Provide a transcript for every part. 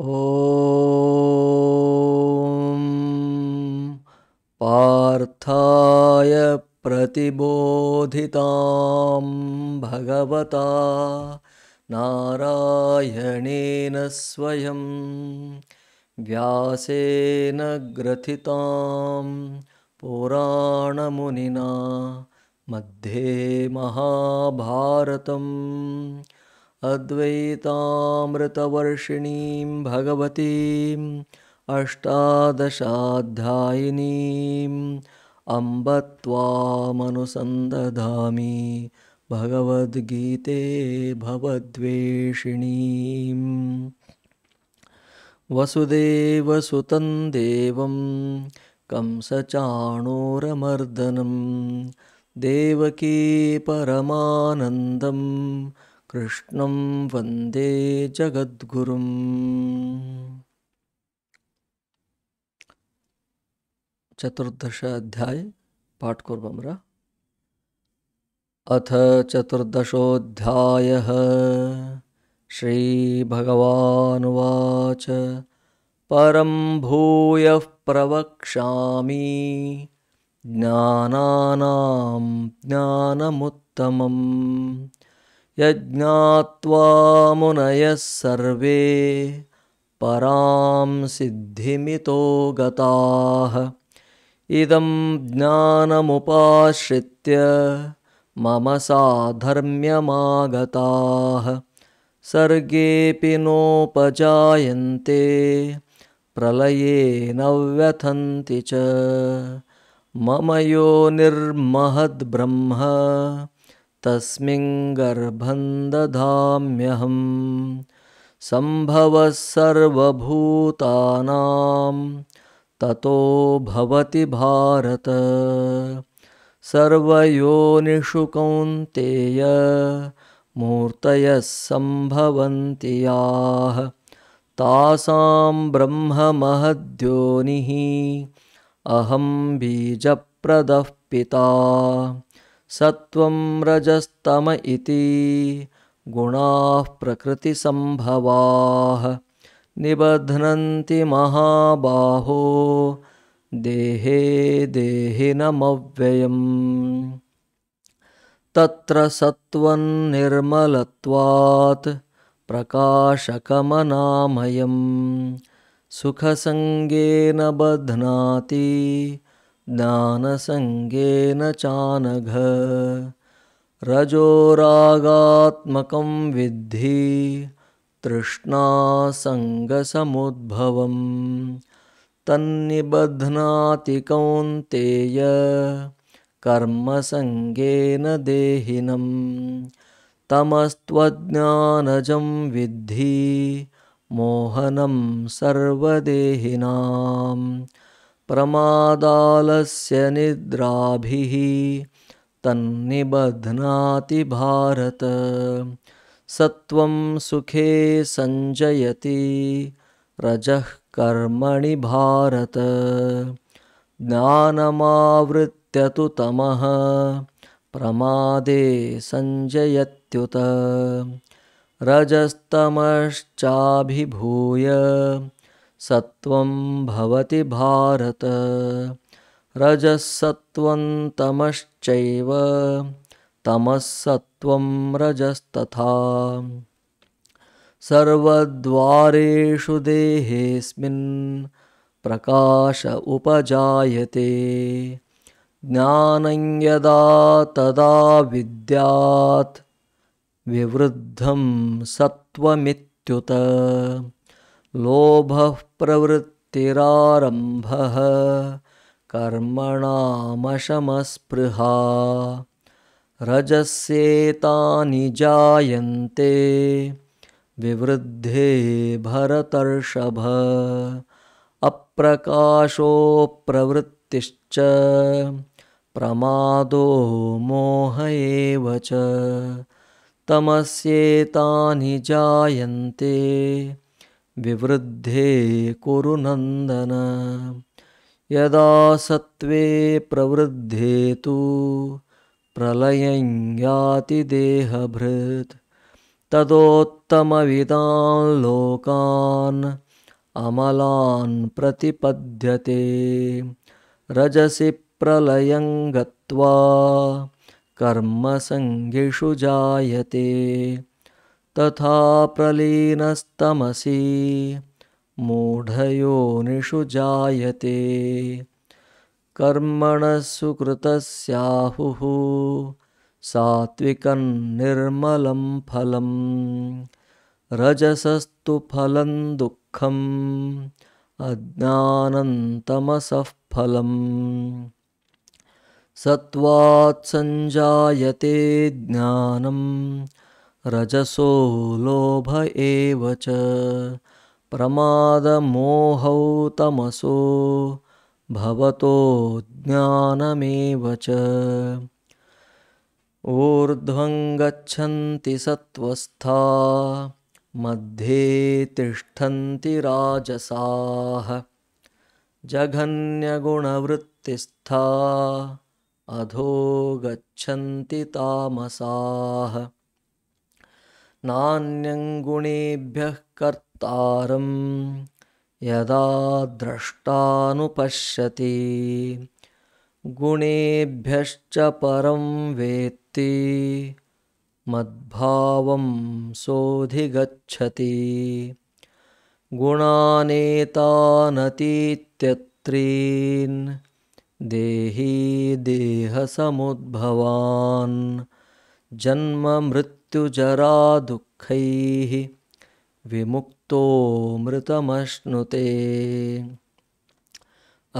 ॐ पार्थाय प्रतिबोधितां भगवता नारायणेन स्वयं व्यासेन ग्रथितां पुराणमुनिना मध्ये महाभारतम् अद्वैतामृतवर्षिणीं भगवतीम् अष्टादशाध्यायिनीम् त्वामनुसन्दधामि भगवद्गीते भवद्वेषिणीम् वसुदेवसुतं देवं कंसचाणोरमर्दनं देवकी परमानन्दम् कृष्ण वंदे जगद्गुरुम् चतुर्दश अध्याय पाठ अथ चतुर्दशोध्याय श्रीभगवाच परम भूय प्रवक्षा ज्ञानानां ज्ञानमुत्तमम् यज्ञात्वा मुनयः सर्वे परां सिद्धिमितो गताः इदं ज्ञानमुपाश्रित्य मम साधर्म्यमागताः सर्गेऽपि नोपजायन्ते प्रलये न व्यथन्ति च मम यो निर्महद्ब्रह्म तस्मिन् गर्भं दधाम्यहं सम्भवः सर्वभूतानां भारत सर्वोनिषु कौंतेय मूर्त संभव ब्रह्म महद्योनि अहम बीज बीजप्रदः सत्वं रजस्तम इति गुणाः प्रकृतिसम्भवाः निबध्नन्ति महाबाहो देहे देहिनमव्ययम् तत्र सत्वं निर्मलत्वात् प्रकाशकमनामयं सुखसङ्गेन बध्नाति ज्ञानसङ्गेन चानघ रजोरागात्मकं विद्धि तृष्णासङ्गसमुद्भवं तन्निबध्नाति कौन्तेय कर्मसङ्गेन देहिनं तमस्त्वज्ञानजं विद्धि मोहनं सर्वदेहिनाम् प्रमादालस्य निद्राभिः तन्निबध्नाति भारत सत्वं सुखे सञ्जयति रजः कर्मणि भारत ज्ञानमावृत्य तु तमः प्रमादे सञ्जयत्युत रजस्तमश्चाभिभूय सत्वं भवति भारत रजसत्वं तमश्चैव तमसत्वं रजस्तथा सर्वद्वारेषु देहेऽस्मिन् प्रकाश उपजायते ज्ञानं यदा तदा विद्यात् विवृद्धं सत्त्वमित्युत लोभ प्रवृत्तिरारंभ कर्मणामशमस्पृहा रजस्येतानि जायन्ते विवृद्धे भरतर्षभ अप्रकाशो प्रवृत्तिश्च प्रमादो मोह एव च तमस्येतानि जायन्ते विवृद्धे नंदन यदा सत्त्वे प्रवृद्धे तु प्रलयं याति देहभृत् तदोत्तमविदान् लोकान् अमलान् प्रतिपद्यते रजसि प्रलयं गत्वा कर्मसङ्गिषु जायते तथा प्रलीनस्तमसि मूढयोनिषु जायते कर्मणः सुकृतस्याहुः सात्विकं निर्मलं फलं रजसस्तु फलं दुःखम् अज्ञानन्तमसः फलम् सत्वात्सञ्जायते ज्ञानं। रजसो लोभ एव च प्रमादमोहौ तमसो भवतो ज्ञानमेव च ऊर्ध्वं गच्छन्ति सत्त्वस्था मध्ये तिष्ठन्ति राजसाः जघन्यगुणवृत्तिस्था अधो गच्छन्ति तामसाः नान्यं कर्तारं यदा द्रष्टानुपश्यति गुणेभ्यश्च परं वेत्ति मद्भावं सोऽधिगच्छति गुणानेतानतीत्यत्रीन् देही देहसमुद्भवान् जन्ममृत् मृत्युजरा दुख विमुक्त मृतमश्नुते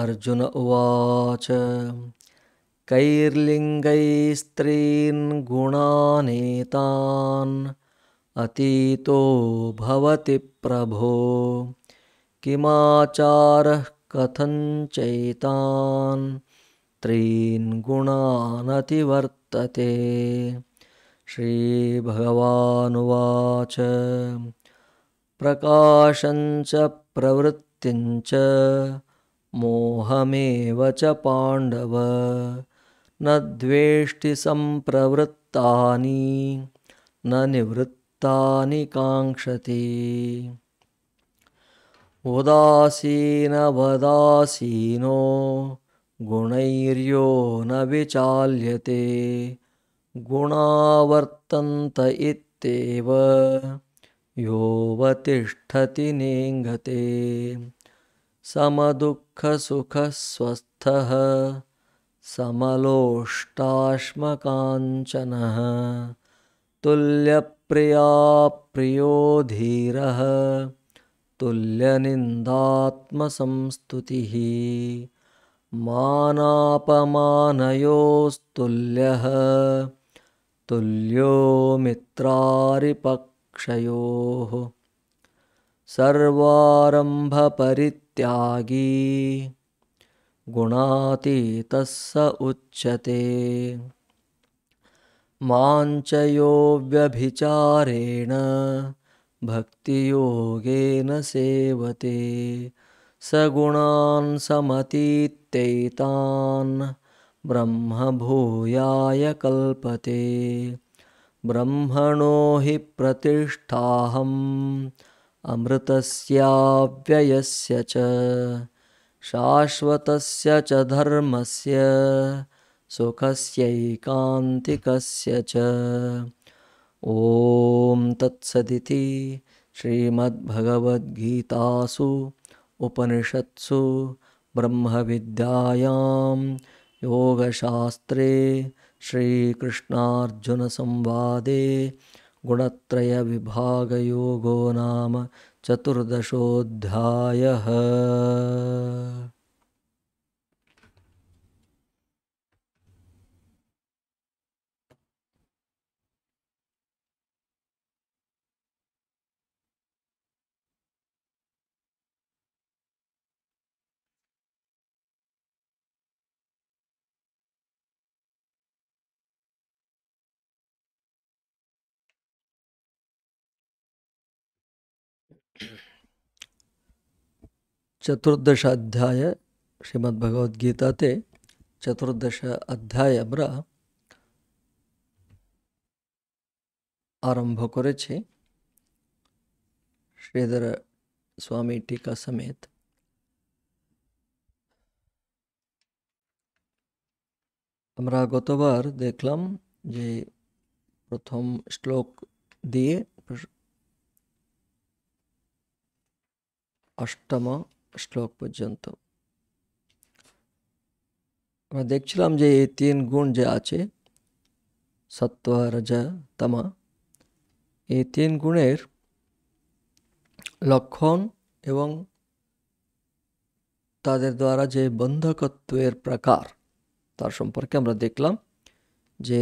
अर्जुन उवाच कैर्लिङ्गैस्त्रीन् गुणानेतान् अतीतो भवति प्रभो किमाचारः कथं चैतान् त्रीन् गुणानतिवर्तते श्रीभगवानुवाच प्रकाशञ्च प्रवृत्तिं च मोहमेव च पाण्डव न द्वेष्टिसम्प्रवृत्तानि न निवृत्तानि काङ्क्षते उदासीनवदासीनो गुणैर्यो न विचाल्यते गुणावर्तन्त इत्येव योऽवतिष्ठति नेङ्गते समदुःखसुखस्वस्थः समलोष्टाश्मकाञ्चनः तुल्यप्रियाप्रियो धीरः तुल्यनिन्दात्मसंस्तुतिः मानापमानयोस्तुल्यः तुल्यो मित्रारिपक्षयोः सर्वारम्भपरित्यागी गुणातीतः स उच्यते माञ्चयो व्यभिचारेण भक्तियोगेन सेवते सगुणान् समतीत्यैतान् ब्रह्मभूयाय कल्पते ब्रह्मणो हि प्रतिष्ठाहम् अमृतस्याव्ययस्य च शाश्वतस्य च धर्मस्य सुखस्यैकान्तिकस्य च ॐ तत्सदिति श्रीमद्भगवद्गीतासु उपनिषत्सु ब्रह्मविद्यायाम् योगशास्त्रे श्रीकृष्णार्जुनसंवादे गुणत्रयविभागयोगो नाम चतुर्दशोऽध्यायः চতুর্দশ অধ্যায় শ্রীমদ্ভগবদ্গীতাতে চতুর্দশ অধ্যায় আমরা আরম্ভ করেছি শ্রীধর স্বামী টিকা সমেত আমরা গতবার দেখলাম যে প্রথম শ্লোক দিয়ে अष्टम श्लोक পর্যন্ত আমরা দেখলাম যে 18 গুণ যে আছে Sattva, Rajas, Tamas 18 গুণের লক্ষণ এবং তাদের দ্বারা যে বন্ধকত্বের প্রকার তার সম্পর্কে আমরা দেখলাম যে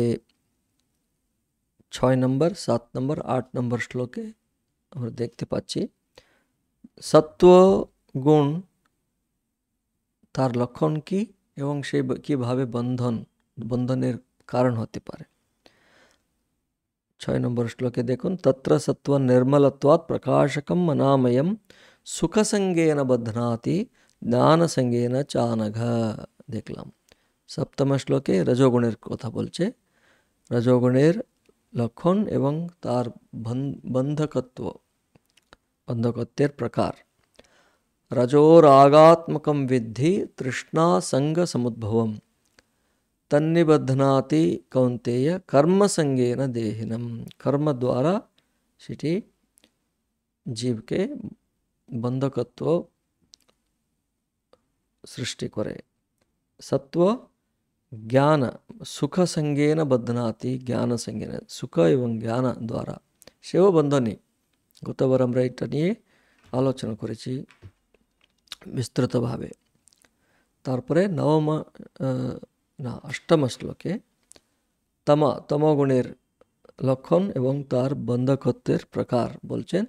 6 নম্বর 7 নম্বর 8 নম্বর শ্লোকে আমরা দেখতে পাচ্ছি সত্ত্ব গুণ তার লক্ষণ কি এবং সে কিভাবে বন্ধন বন্ধনের কারণ হতে পারে 6 নম্বর শ্লোকে দেখো তত্র সত্ত্ব নির্মলত্বাৎ প্রকাশকম নামায়ম সুখসংgenenabaddnati জ্ঞানসংgeneনা চানাগা দেখলাম সপ্তম শ্লোকে রজোগুনের কথা বলছে রজোগুনের লক্ষণ এবং তার বন্ধকত্ব ಬಂಧಕತ್ಯರ್ ಪ್ರಕಾರ ರಜೋರಾಗಾತ್ಮಕಂ ವಿದ್ಧಿ ತೃಷ್ಣಾ ಸಂಘ ಸಮುದ್ಭವಂ ತನ್ನಿಬಧ್ನಾತಿ ಕೌಂತೆಯ ಕರ್ಮಸಂಗೇನ ದೇಹಿನಂ ಕರ್ಮ ದ್ವಾರ ಸಿಟಿ ಜೀವ್ಗೆ ಬಂಧಕತ್ವ ಕೊರೆ ಸತ್ವ ಜ್ಞಾನ ಸುಖ ಸಂಗೇನ ಬದ್ಧನಾತಿ ಜ್ಞಾನ ಸಂಗೇನ ಸುಖ ಇವಂ ಜ್ಞಾನ ದ್ವಾರ ಬಂಧನಿ কতবারম রাইটা নিয়ে আলোচনা করেছি বিস্তারিতভাবে তারপরে নবমা না অষ্টম শ্লোকে তম তম গুণের লক্ষণ এবং তার বন্ধকত্বের প্রকার বলছেন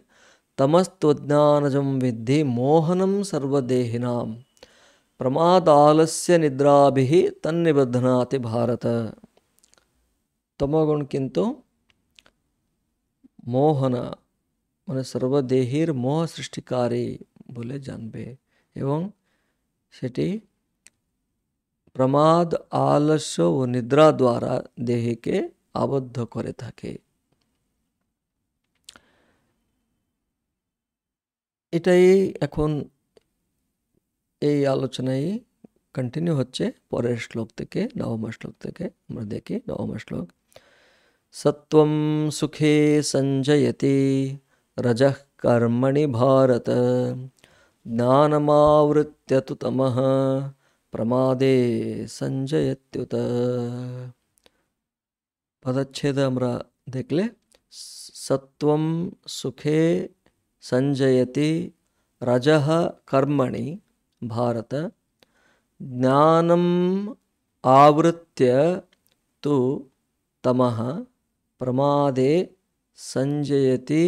তমস্তো জ্ঞানম বিধি মোহনং সর্বদেহনাম প্রমাদ আলস্য নিদ্রা বিহি তন্বদ্ধনাতি ভারত তম গুণ কিন্তু মোহনা মনে সর্বদেহির মোহ সৃষ্টিকারে বলে জানবে এবং সেটি প্রমাদ আলস্য ও নিদ্রা দ্বারা দেহে কে অবদ্ধ করে থাকে এটাই এখন এই আলোচনায় কন্টিনিউ হচ্ছে পরেশ শ্লোক থেকে নবম শ্লোক থেকে আমরা দেখে নবম শ্লোক সত্বম সুখে সঞ্জয়তি रजः कर्मणि भारत ज्ञानमावृत्य तु तमः प्रमादे संजयत्युत पदच्छेद हमरा देख ले सत्व सुखे संजयति रज कर्मणि भारत ज्ञानम आवृत्य तो तमः प्रमादे संजयति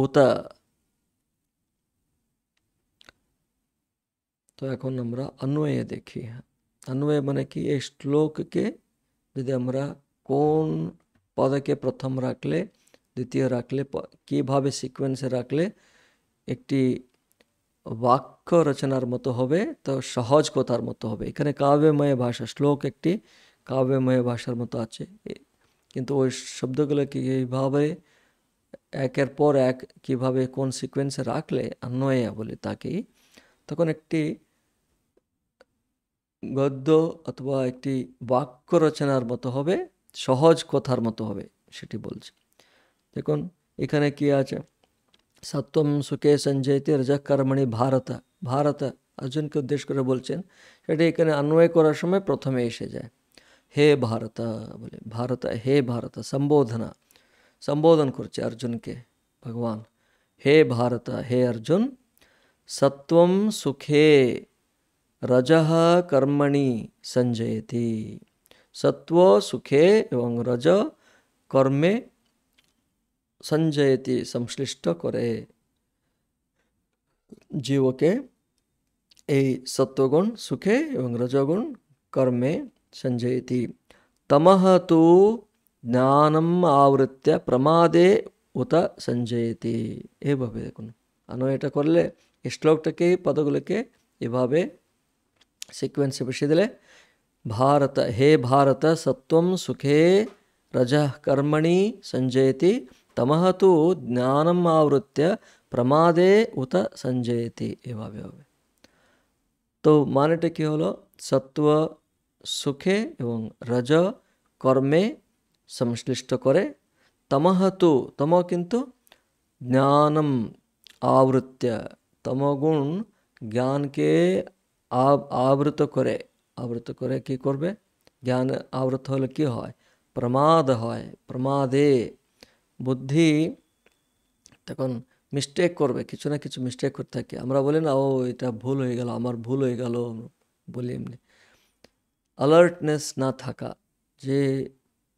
উতা তো এখন আমরান্বয় দেখি অনন্বয় মানে কি এই শ্লোককে যদি আমরা কোন পদকে প্রথম রাখলে দ্বিতীয় রাখলে কি ভাবে সিকোয়েন্সে রাখলে একটি বাক্য রচনার মতো হবে তো সহজ কবিতার মতো হবে এখানে কাব্যময় ভাষা শ্লোক একটি কাব্যময় ভাষার মতো আছে কিন্তু ওই শব্দগুলোকে কি ভাবে একের পর এক কিভাবে কোন সিকোয়েন্সে রাখলে নয়া বলে তাকে তখন একটি গদ্য অথবা একটি বাক্য রচনার মতো হবে সহজ কথার মতো হবে সেটি বলছে দেখুন এখানে কি আছে সত্যম সুখে সঞ্জয়তে রজাকর্মণি ভারত ভারত অর্জুনকে উদ্দেশ্য করে বলছেন সেটা এখানে আন্বয় করার সময় প্রথমে এসে যায় হে ভারত বলে ভারত হে ভারত সম্বোধনা संबोधन कर अर्जुन के भगवान हे भारत हे अर्जुन सत्व सुखे रज कर्मणि संजयति सत्व सुखे एवं रज कर्मे संजयति संश्लिष्ट करे जीव के सत्वगुण सुखे एवं रजगुण कर्मे संजयति तमह তমহ ಜ್ಞಾನ ಆವೃತ್ಯ ಪ್ರಮಾದೇ ಉತ ಸಂಜಯತಿ ಏ ಅನ್ನೋಟ ಕೊಲ್ಲೇ ಇಶ್ಲೋಕ್ಟಕ್ಕೆ ಪದಗುಲಕ್ಕೆ ಈ ಭಾವೆ ಸೀಕ್ವೆನ್ಸ್ ಬಿಸಿ ಭಾರತ ಹೇ ಭಾರತ ಸತ್ವ ಸುಖೇ ರಜ ಕರ್ಮಿ ಸಂಜಯತಿ ತಮಹತು ಜ್ಞಾನ ಆವೃತ್ಯ ಪ್ರಮಾದೇ ಉತ ಸಂಜಯತಿ ಏ ಮಾನಟಕ್ಕೆ ಹೋಲೋ ಸತ್ವ ಸುಖೆ ಸುಖೆಂ ರಜ ಕರ್ಮೇ সংশ্লিষ্ট করে তমহতু তম কিন্তু জ্ঞানম আবৃত্য তমগুণ জ্ঞানকে আবৃত করে আবৃত করে কি করবে জ্ঞান আবৃত হলে কি হয় প্রমাদ হয় প্রমাদে বুদ্ধি তখন মিস্টেক করবে কিছু না কিছু মিস্টেক করতে থাকে আমরা বলি না ও এটা ভুল হয়ে গেল আমার ভুল হয়ে গেল বলি এমনি অ্যালার্টনেস না থাকা যে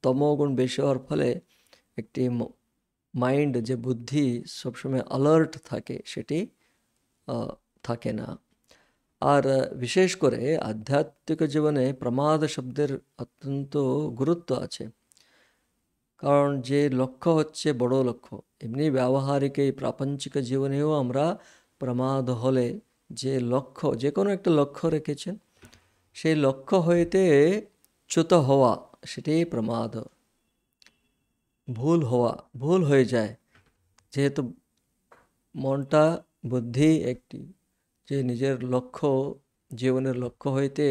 তমগুণ বেশি হওয়ার ফলে একটি মাইন্ড যে বুদ্ধি সবসময় অ্যালার্ট থাকে সেটি থাকে না আর বিশেষ করে আধ্যাত্মিক জীবনে প্রমাদ শব্দের অত্যন্ত গুরুত্ব আছে কারণ যে লক্ষ্য হচ্ছে বড় লক্ষ্য এমনি ব্যবহারিক এই প্রাপঞ্চিক জীবনেও আমরা প্রমাদ হলে যে লক্ষ্য যে কোনো একটা লক্ষ্য রেখেছেন সেই লক্ষ্য হইতে চ্যুত হওয়া সেটাই প্রমাদ ভুল হওয়া ভুল হয়ে যায় যেহেতু মনটা বুদ্ধি একটি যে নিজের লক্ষ্য জীবনের লক্ষ্য হইতে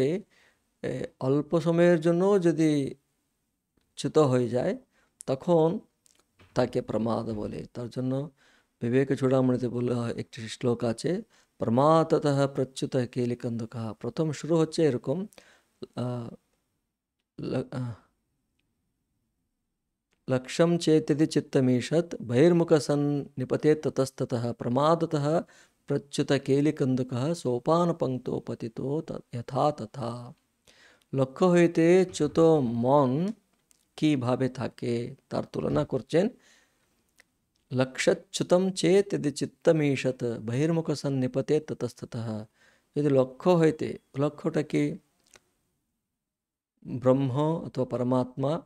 অল্প সময়ের জন্য যদি চ্যুত হয়ে যায় তখন তাকে প্রমাদ বলে তার জন্য বিবেক চূড়ামণিতে বলা হয় একটি শ্লোক আছে প্রমাতত প্রচ্যুত কেলিকন্ধকা প্রথম শুরু হচ্ছে এরকম लक्ष्यम चेत्यति चित्तमीषत बहिर्मुखसन निपते ततस्तत प्रमादत प्रच्युत केलिकंदुक सोपान पंक्तो पति यथा तथा लक्ष्य होते च्युत मन कि भावे थके तार तुलना कर लक्ष्यच्युतम चेत यदि चित्तमीषत बहिर्मुख सन निपते ततस्तत यदि लक्ष्य होते लक्ष्यटा कि ब्रह्म अथवा परमात्मा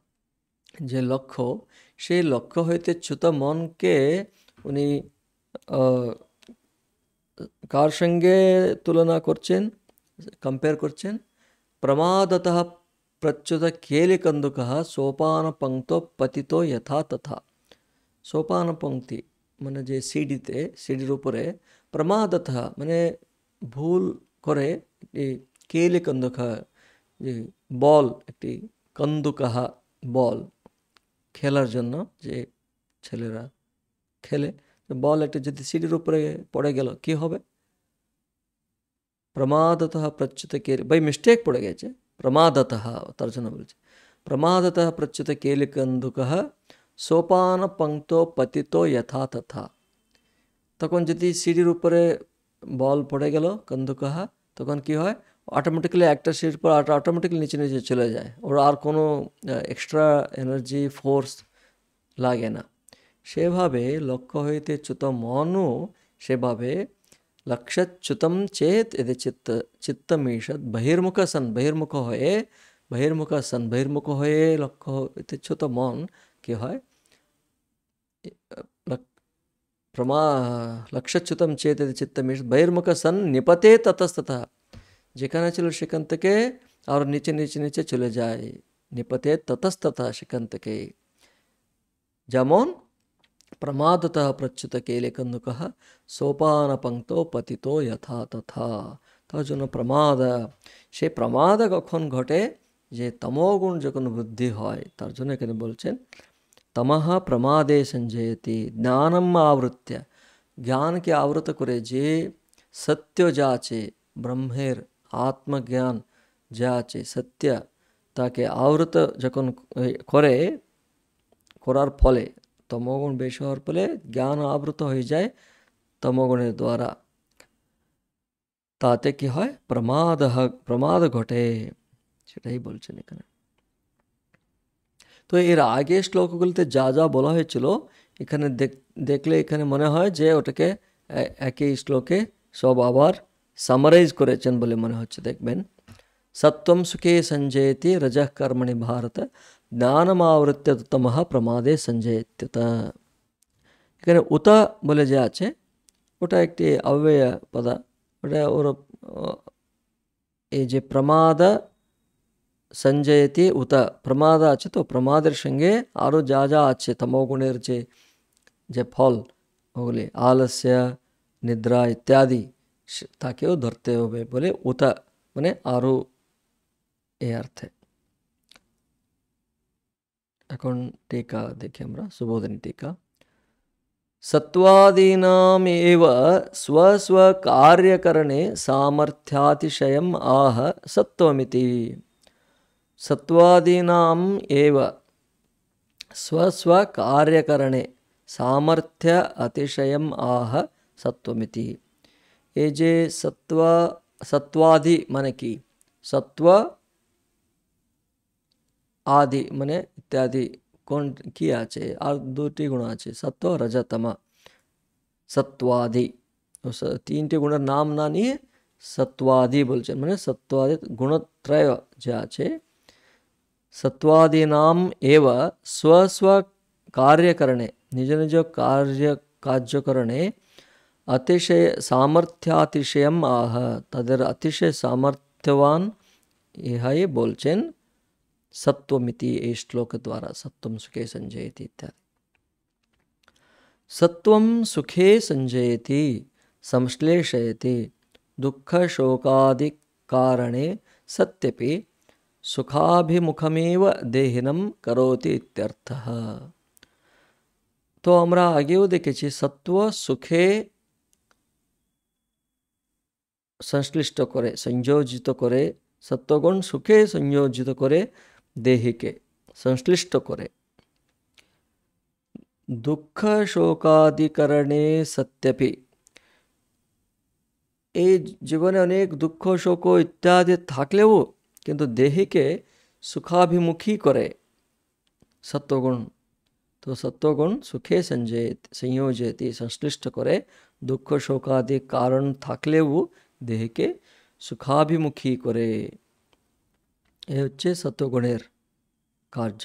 যে লক্ষ্য সেই লক্ষ্য হইতে চ্যুত মনকে উনি কার সঙ্গে তুলনা করছেন কম্পেয়ার করছেন প্রমাদত প্রচ্যুত কেলিকন্দুক সোপান পঙ্ক্ত পতিত যথা তথা সোপান পঙ্ক্তি মানে যে সিঁড়িতে সিঁড়ির উপরে প্রমাদত মানে ভুল করে একটি কেলিকন্দুক যে বল একটি কন্দুকাহা বল খেলার জন্য যে ছেলেরা খেলে বল একটা যদি সিঁড়ির উপরে পড়ে গেল কি হবে প্রমাদতহ প্রচতকে বাইMistake পড়ে গেছে প্রমাদতহ তর্জনা বুঝি প্রমাদতহ প্রচতকে কন্দকহ সোপান পংতো পতিতো yatha তথা তকুন যদি সিঁড়ির উপরে বল পড়ে গেল কন্দকহ তকুন কি হয় ऑटोमेटिकली एक्टर सीट पर ऑटोमेटिकली नीचे नीचे चले जाए और আর কোনো এক্সট্রা এনার্জি ফোর্স লাগে না সেভাবে লক্ষ্য হইতে চ্যুত মনও সেভাবে লক্ষ্যচ্যুতম চেত এতে চিত্ত চিত্তমীষৎ বহির্মুখ সন বহির্মুখ হয়ে বহির্মুখ সন বহির্মুখ হয়ে লক্ষ্য হইতে চ্যুত মন কি হয় प्रमा लक्ष्यच्युतं चेत् यदि चित्तमीश बहिर्मुखसन् निपते ततस्ततः যেখানে ছিল সেখান থেকে আর নিচে নিচে নিচে চলে যায় নিপতে ততস্তথা সেখান থেকে যেমন প্রমাদতः প্রচ্যুত কেলে কন্দুকহ সোপান পঙ্ক্ত পতিত যথা তথা তার জন্য প্রমাদ সে প্রমাদ কখন ঘটে যে তমগুণ যখন বৃদ্ধি হয় তার জন্য এখানে বলছেন তমহ প্রমাদে সঞ্জয়তি জ্ঞানম আবৃত্য জ্ঞানকে আবৃত করে যে সত্য যা আছে ব্রহ্মের આત્મજ્ઞાન જ્યાં છે સત્ય তাকে আবৃত যখন করে করার ফলে তমগুণ বেশি হওয়ার ফলে জ্ঞান আবৃত হয়ে যায় তমগুণের দ্বারা তাতে কি হয় প্রমাদ প্রমাদ ঘটে সেটাই বলছেন এখানে তো এর আগে শ্লোকগুলিতে যা যা বলা হয়েছিল এখানে দেখলে এখানে মনে হয় যে ওটাকে একই শ্লোকে সব আবার সামারাইজ করেছেন বলে মনে হচ্ছে দেখবেন সত্ত্বম সুখে সঞ্জয়তি রজঃ কর্মণি ভারত জ্ঞানমাবৃত্য ততম প্রমাদে সঞ্জয়ত্যত এখানে উতা বলে যে আছে ওটা একটি অব্যয় পদ ওটা ওর এই যে প্রমাদ সঞ্জয়তি উত প্রমাদ আছে তো প্রমাদের সঙ্গে আরও যা যা আছে তমগুণের যে যে ফল ওগুলি আলস্য নিদ্রা ইত্যাদি তাকেও ধরতে হবে বলে ওতা মানে আরও এ অর্থে এখন টিকা দেখি আমরা সুবোধনী টিকা सत्वादीनामेव स्वस्वकार्यकरणे सामर्थ्यातिशयम् आह सत्वमिति सत्वादीनाम् एव स्वस्वकार्यकरणे सामर्थ्य अतिशयम् आह सत्वमिति ये जे सत्व सत्वादि मन की सत्व आदि मन इत्यादि कोण की आ और गुण आचे सत्व रजतम सत्वादि तीन टी गुण नाम ना नहीं सत्वादि बोल मैंने सत्वादि गुणत्रय जे आचे सत्वादीनाम स्वस्व कार्यकरणे निज निज कार्य कार्यकरणे अतिशय सामर्थ्यातिशय आह तदर अतिशय सामर्थ्यवान इहाय बोलचेन सत्वमिति ए श्लोक द्वारा सत्वम सुखे संजयति इत्यादि सुखे संजयति संश्लेषयति दुख शोकादि कारणे सत्यपि सुखाभिमुखमेव देहिनम करोति इत्यर्थः तो हमरा आगे देखे सत्व सुखे সংশ্লিষ্ট করে সংযোজিত করে সত্ত্বগুণ সুখে সংযোজিত করে দেহিকে সংশ্লিষ্ট করে দুঃখ শোকাদিকরণে সত্যপি এই জীবনে অনেক দুঃখ শোক ইত্যাদি থাকলেও কিন্তু দেহিকে সুখাভিমুখী করে সত্যগুণ তো সত্ত্বগুণ সুখে সঞ্জয় সংযোজয়তি সংশ্লিষ্ট করে দুঃখ শোকাদি কারণ থাকলেও দেহকে সুখাভিমুখী করে এ হচ্ছে সত্যগুণের কার্য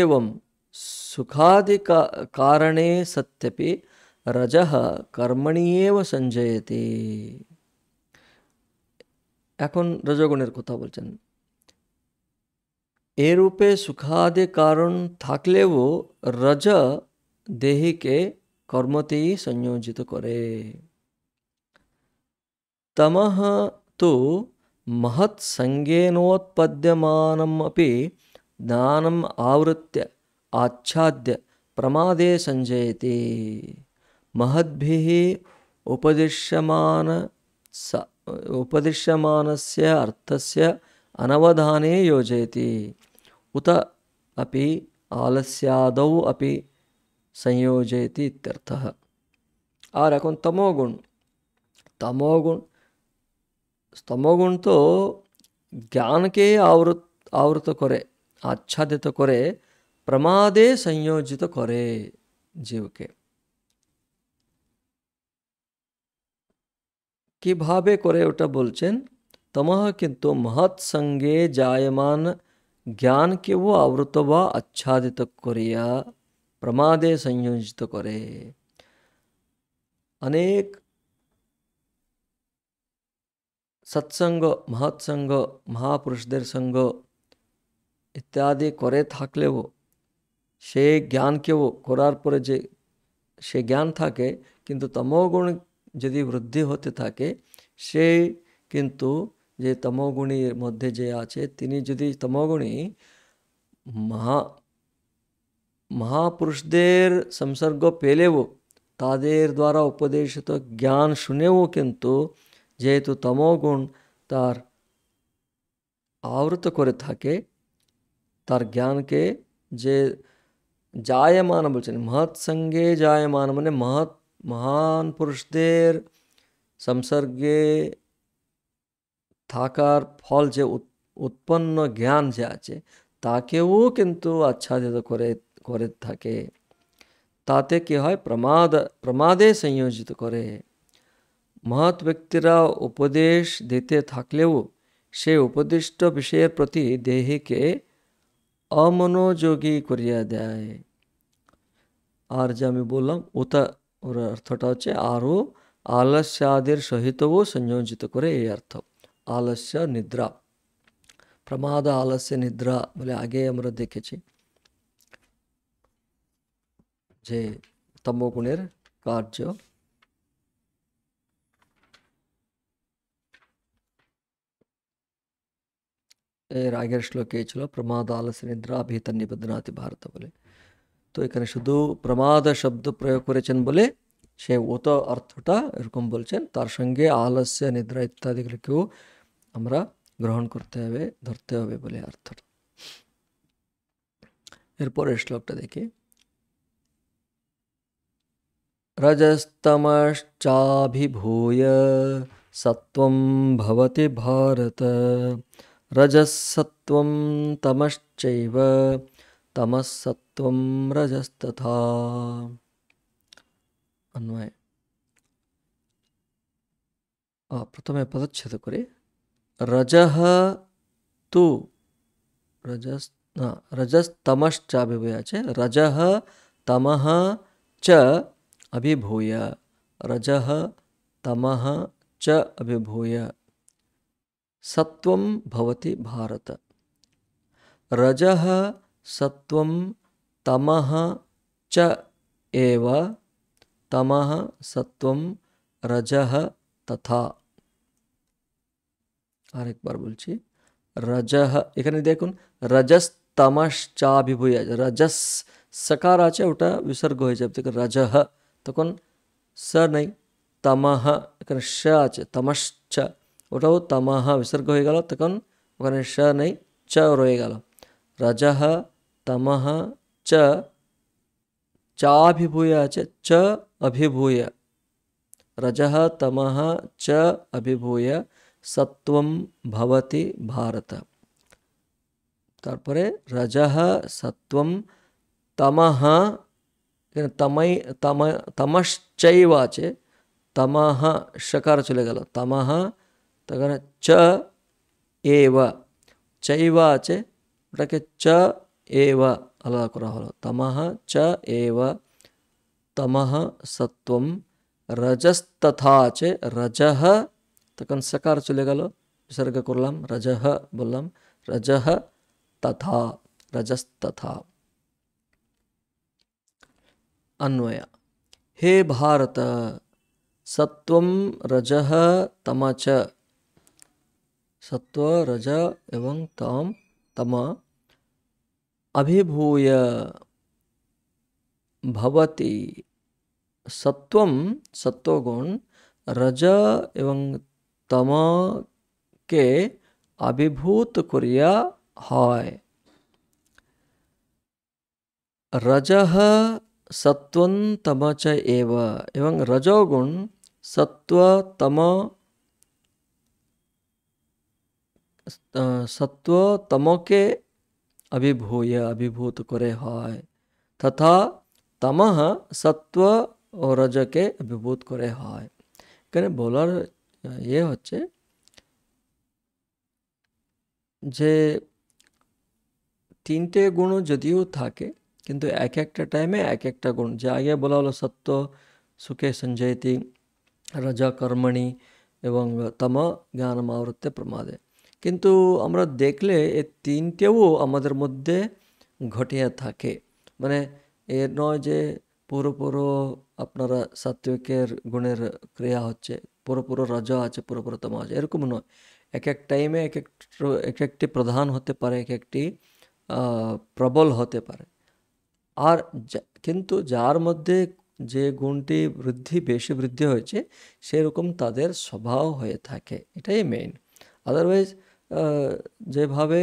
एवं सुखादि का, कारणे सत्यपि रजः কর্মণি এব সঞ্জয়তে এখন রজগুণের কথা বলছেন এ রূপে সুখাদি কারণ থাকলেও রজ দেহীকে कर्मतेः संयोजित करे तमः तु महत्सङ्गेनोत्पद्यमानम् अपि आवृत्य आच्छाद्य प्रमादे सञ्जयति महद्भि उपदिश्यमान स उपदिश्यमानस्य अर्थस्य अनवधाने योजयति उत अपि आलस्याद अपि संयोजयती संयोजयति इत्यर्थः तमोगुण रकं तमोगुण् तमोगुण् तमोगुण् तु तो ज्ञानके आवृत् आवृतकोरे आच्छादितकोरे प्रमादे संयोजितकोरे जीवके কীভাবে করে ওটা বলছেন তমহ কিন্তু মহৎ ज्ञान के वो আবৃত বা আচ্ছাদিত করিয়া প্রমাদে সংযোজিত করে অনেক সৎসঙ্গ মহৎসঙ্গ মহাপুরুষদের সঙ্গ ইত্যাদি করে থাকলেও সে জ্ঞানকেও করার পরে যে সে জ্ঞান থাকে কিন্তু তমগুণ যদি বৃদ্ধি হতে থাকে সে কিন্তু যে তমগুণীর মধ্যে যে আছে তিনি যদি তমগুণী মহা মহাপুরুষদের সংসর্গ পেলেও তাদের দ্বারা উপদেশিত জ্ঞান শুনেও কিন্তু যেহেতু তমগুণ তার আবৃত করে থাকে তার জ্ঞানকে যে জায়মান বলছেন মহৎ সঙ্গে জায়মান মানে মহৎ মহান পুরুষদের সংসর্গে থাকার ফল যে উৎপন্ন জ্ঞান যে আছে তাকেও কিন্তু আচ্ছাদিত করে করে থাকে তাতে কি হয় প্রমাদ প্রমাদে সংযোজিত করে মহৎ ব্যক্তিরা উপদেশ দিতে থাকলেও সে উপদিষ্ট বিষয়ের প্রতি দেহীকে অমনোযোগী করিয়া দেয় আর যে আমি বললাম ওটা ওর অর্থটা হচ্ছে আরও আদের সহিতও সংযোজিত করে এই অর্থ আলস্য নিদ্রা প্রমাদ আলস্য নিদ্রা বলে আগে আমরা দেখেছি যে তম্বগুণের কার্য এর আগের শ্লোকে ছিল প্রমাদ আলস ভীত নিবেদনাতি ভারত বলে তো এখানে শুধু প্রমাদ শব্দ প্রয়োগ করেছেন বলে সে ওত অর্থটা এরকম বলছেন তার সঙ্গে আলস্য নিদ্রা ইত্যাদিগুলিকেও আমরা গ্রহণ করতে হবে ধরতে হবে বলে অর্থটা এরপরের শ্লোকটা দেখি रजस्तमश्चाभिभूय सत्वं भवति भारत रजस्सत्वं तमश्चैव तमस्सत्वं रजस्तथा अन्वय प्रथमे पदच्छेद करे रजः तु रजस् रजस्तमश्चाभिभूय च रजः तमः च अभिभूय रज तम च अभिभूय भवति भारत रज सत्व तम च सत्व रज तथा और एक बार बोल ची रज इन्हें देख रजस्तमश्चाभिभूय रजस सकार आचे उठा विसर्ग हो जब तक रज তখন স নেই তামাহা এখানে স আছে তামাশ্চ ওটাও তামাহা বিসর্গ হয়ে গেল তখন ওখানে স নেই চ রয়ে গেল রাজাহ তমহ চ চাভিভূয় আছে চ অভিভূয় रजः तमः च अभिभूय सत्वं भवति भारत তারপরে রজহ সত্বম তমহ తమై తమ తమశ్చైవ ಆಚೆ తమహ షకార ಚೊಲೆಗಲ್ಲ తమహ ತಗನ ಚ ಏವ ಚೈವ ಆಚೆ ಒಟಕ್ಕೆ ಚ ಏವ ಅಲ್ಲ ಕುರಹಲ ತಮಹ ಚ ಏವ ತಮಹ ಸತ್ವಂ ರಜಸ್ತಥಾಚೆ ರಜಹ ತಕನ್ ಸಕಾರ ಚೊಲೆಗಲ್ಲ ವಿಸರ್ಗ ಕೊರ್ಲಾಂ ರಜಹ ಬೊಲ್ಲಾಂ ರಜಹ ತಥಾ ರಜಸ್ತಥಾ अन्वय हे भारत सत्व रज तम च सत्व रज एवं तम तम अभिभूय भवति सत्व सत्वगुण रज एवं तम के अभिभूत कुरिया हाय रज सत्वं तम च एव एवं रजोगुण सत्व तम सत्व तम के अभिभूय अभिभूत करे है तथा तम सत्व और रज के अभिभूत करे है কেন বলার ইয়ে হচ্ছে যে তিনটে গুণ যদিও থাকে কিন্তু এক একটা টাইমে এক একটা গুণ যে আগে বলা হলো সত্য সুখে সঞ্জয়তি রজা কর্মণি এবং তম জ্ঞান আবৃত্তে প্রমাদে কিন্তু আমরা দেখলে এ তিনটেও আমাদের মধ্যে ঘটিয়ে থাকে মানে এ নয় যে পুরোপুরো আপনারা সাত্বিকের গুণের ক্রিয়া হচ্ছে পুরোপুরো রজা আছে পুরোপুরো তম আছে এরকম নয় এক এক টাইমে এক এক এক একটি প্রধান হতে পারে এক একটি প্রবল হতে পারে আর কিন্তু যার মধ্যে যে গুণটি বৃদ্ধি বেশি বৃদ্ধি হয়েছে সেরকম তাদের স্বভাব হয়ে থাকে এটাই মেইন আদারওয়াইজ যেভাবে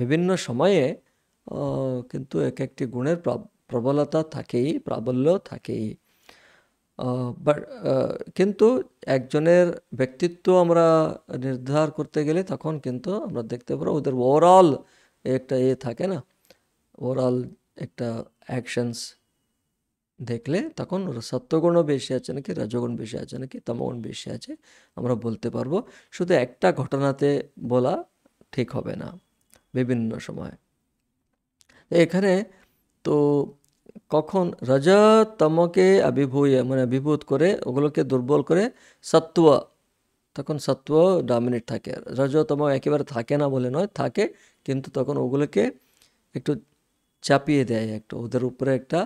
বিভিন্ন সময়ে কিন্তু এক একটি গুণের প্রবলতা থাকেই প্রাবল্য থাকেই বাট কিন্তু একজনের ব্যক্তিত্ব আমরা নির্ধার করতে গেলে তখন কিন্তু আমরা দেখতে পাবো ওদের ওভারঅল একটা ইয়ে থাকে না ওরাল একটা యాక్షన్స్ দেখলে তখন সত্যগুণও বেশি আছে নাকি রজগুণ বেশি আছে নাকি তমগুণ বেশি আছে আমরা বলতে পারবো শুধু একটা ঘটনাতে বলা ঠিক হবে না বিভিন্ন সময় এখানে তো কখন রজতমকে আবিভূয় মানে আবিভূত করে ওগুলোকে দুর্বল করে সত্ত্ব তখন সত্ত্ব ডমিনেট থাকে রজতম একেবারে থাকে না বলে নয় থাকে কিন্তু তখন ওগুলোকে একটু চাপিয়ে দেয় একটা ওদের উপরে একটা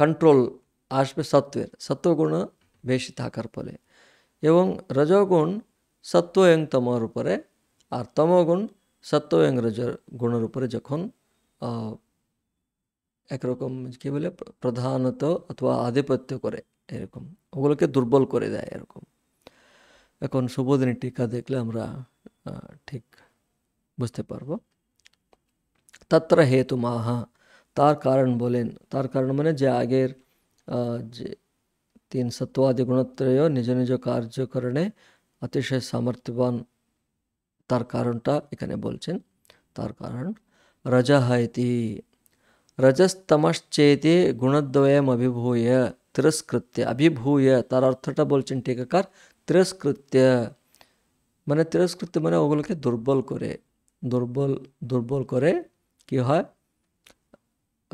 কন্ট্রোল আসবে সত্ত্বের সত্ত্বগুণ বেশি থাকার ফলে এবং রজগুণ সত্ত্ব এং তমর উপরে আর তমগুণ সত্ত্ব এং রজ গুণের উপরে যখন একরকম কী বলে প্রধানত অথবা আধিপত্য করে এরকম ওগুলোকে দুর্বল করে দেয় এরকম এখন সুবোধিনী টিকা দেখলে আমরা ঠিক বুঝতে পারবো तत्र हेतु माह तार कारण बोलेन तार कारण मैंने जे आगे जे तीन सत्वादि गुणत्रय निज निज कार्य करणे अतिशय सामर्थ्यवान তার কারণটা এখানে বলছেন তার কারণ রজহায়তি রজস্তমশ্চেতি গুণদ্বয়ম অভিভূয় তিরস্কৃত্য অভিভূয় তার অর্থটা বলছেন টিকাকার তিরস্কৃত্য মানে তিরস্কৃত্য মানে ওগুলোকে দুর্বল করে দুর্বল দুর্বল করে कि है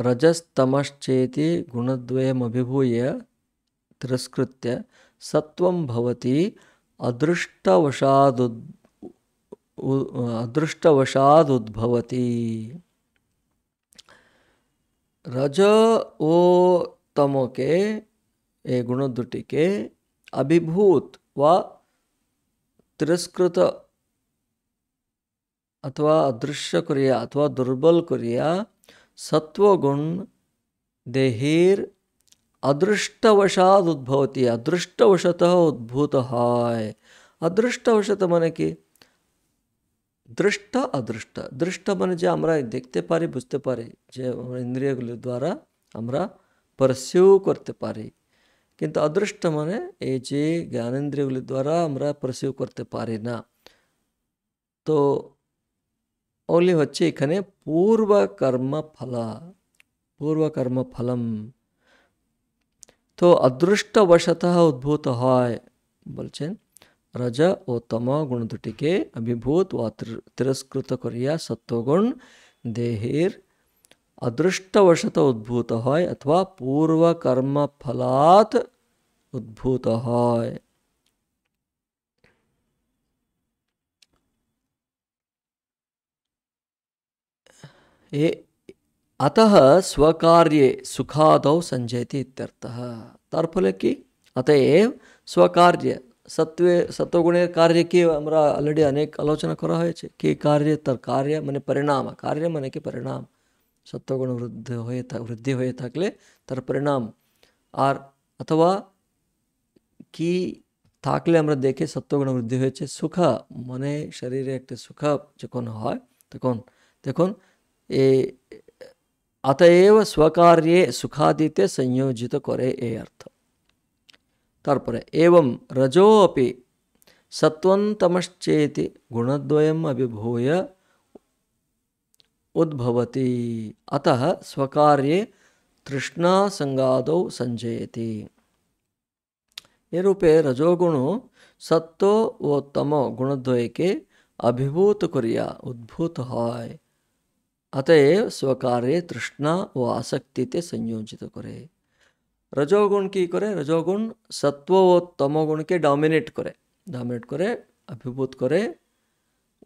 रजस्तमश्चेति गुणद्वयमभिभूय तिरस्कृत्य सत्वं भवति अदृष्टवशादुद् अदृष्टवशादुद्भवति रज ओ तमो के ये गुणदुटि अभिभूत व तिरस्कृत अथवा अदृश्य क्रिया अथवा दुर्बल क्रिया सत्वगुण देहेर अदृष्टवशाद उद्भवती है अदृष्टवशतः उद्भूत है अदृष्टवशत मन कि दृष्ट अदृष्ट दृष्ट मान जे हमरा देखते पारे बुझते पारे जे इंद्रिय द्वारा हमरा परस्यू करते पारे किंतु अदृष्ट मान ये जे ज्ञानेन्द्रिय द्वारा हमरा परस्यू करते पारे ना तो ओनलि हेखने पूर्वकर्म फल पूर्वकर्म फलम तो अदृष्टवशत उद्भूत है बोल रज ओ तम गुण दुटी के अभिभूत व तिरस्कृत करिया सत्वगुण देहिर अदृष्टवशत उद्भूत है अथवा पूर्वकर्म फलात् उद्भूत है अतः स्वकार्ये सुखादौ संजयती इत्यर्थः तार कि अतएव स्वकार्य सत्वे सत्वगुणे कार्य की हमारा ऑलरेडी अनेक आलोचना करा छे कि कार्य तर कार्य मैंने परिणाम कार्य मैंने कि परिणाम सत्वगुण वृद्धि हुए था वृद्धि हो थकले तर परिणाम आर अथवा कि থাকলে देखे দেখে वृद्धि বৃদ্ধি सुख সুখা शरीर एक सुख সুখা है হয় তখন अतएव स्वकार्ये सुखादीते संयोजित करे ये अर्थ तर्पर एवं रजो अपि सत्वन्तमश्चेति गुणद्वयम् अभिभूय उद्भवति अतः स्वकार्ये तृष्णासङ्गादौ संजयति ये रूपे रजोगुण सत्तो व तमो गुणद्वय के अभिभूत कुरिया उद्भूत हाय अतएव स्वकार्य तृष्णा व आसक्ति ते संयोजित करे रजोगुण की करे रजोगुण सत्व व तमोगुण के डोमिनेट करे डोमिनेट करे अभिभूत करे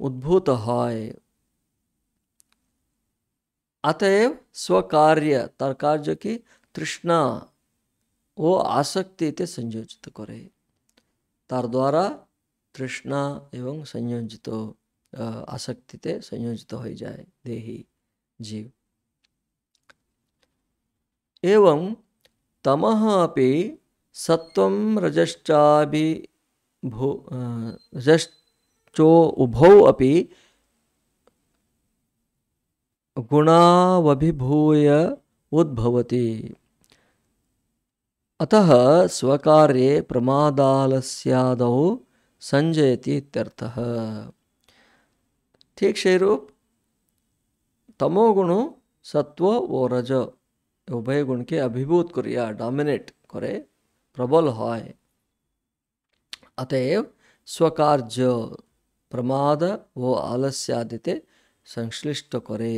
उद्भूत है अतएव स्वकार्य तार कार्य की तृष्णा वो आसक्ति ते संयोजित करे तार द्वारा तृष्णा एवं संयोजित आसक्ति ते संयोजित हो जाए देही जीव एवं तमहापि अपि सत्वं रजश्चाभि भो रजश्चो उभौ अपि गुणावभिभूय उद्भवति अतः स्वकार्ये प्रमादालस्यादौ संजयति इत्यर्थः ठीक शेरूप তমগুণ সত্ত্ব ও রজ উভয় গুণকে আবির্ভূত করিয়া ডমিনেট করে প্রবল হয় অতএব স্বকার্য প্রমাদ ও আলস্যাদিতে সংশ্লিষ্ট করে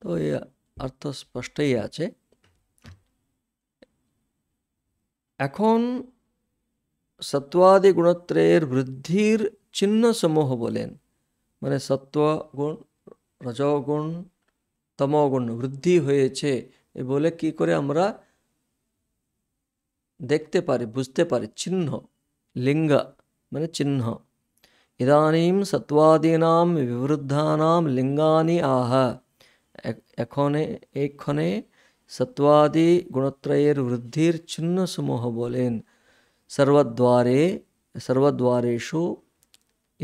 তো এ অর্থ স্পষ্টই আছে এখন সত্ত্বাদি গুণত্রয়ের বৃদ্ধির চিহ্ন সমূহ বলেন মানে সত্ত্ব গুণ রজগুণ তমগুণ বৃদ্ধি হয়েছে এ বলে কি করে আমরা দেখতে পারি বুঝতে পারি চিহ্ন লিঙ্গ মানে চিহ্ন ইদানিম সত্ত্বাদীনাম বিবৃদ্ধানাম লিঙ্গানি আহ এখনে এক্ষণে সত্ত্বাদি গুণত্রয়ের বৃদ্ধির সমূহ বলেন সর্বদ্বারে সর্বদ্বারেষু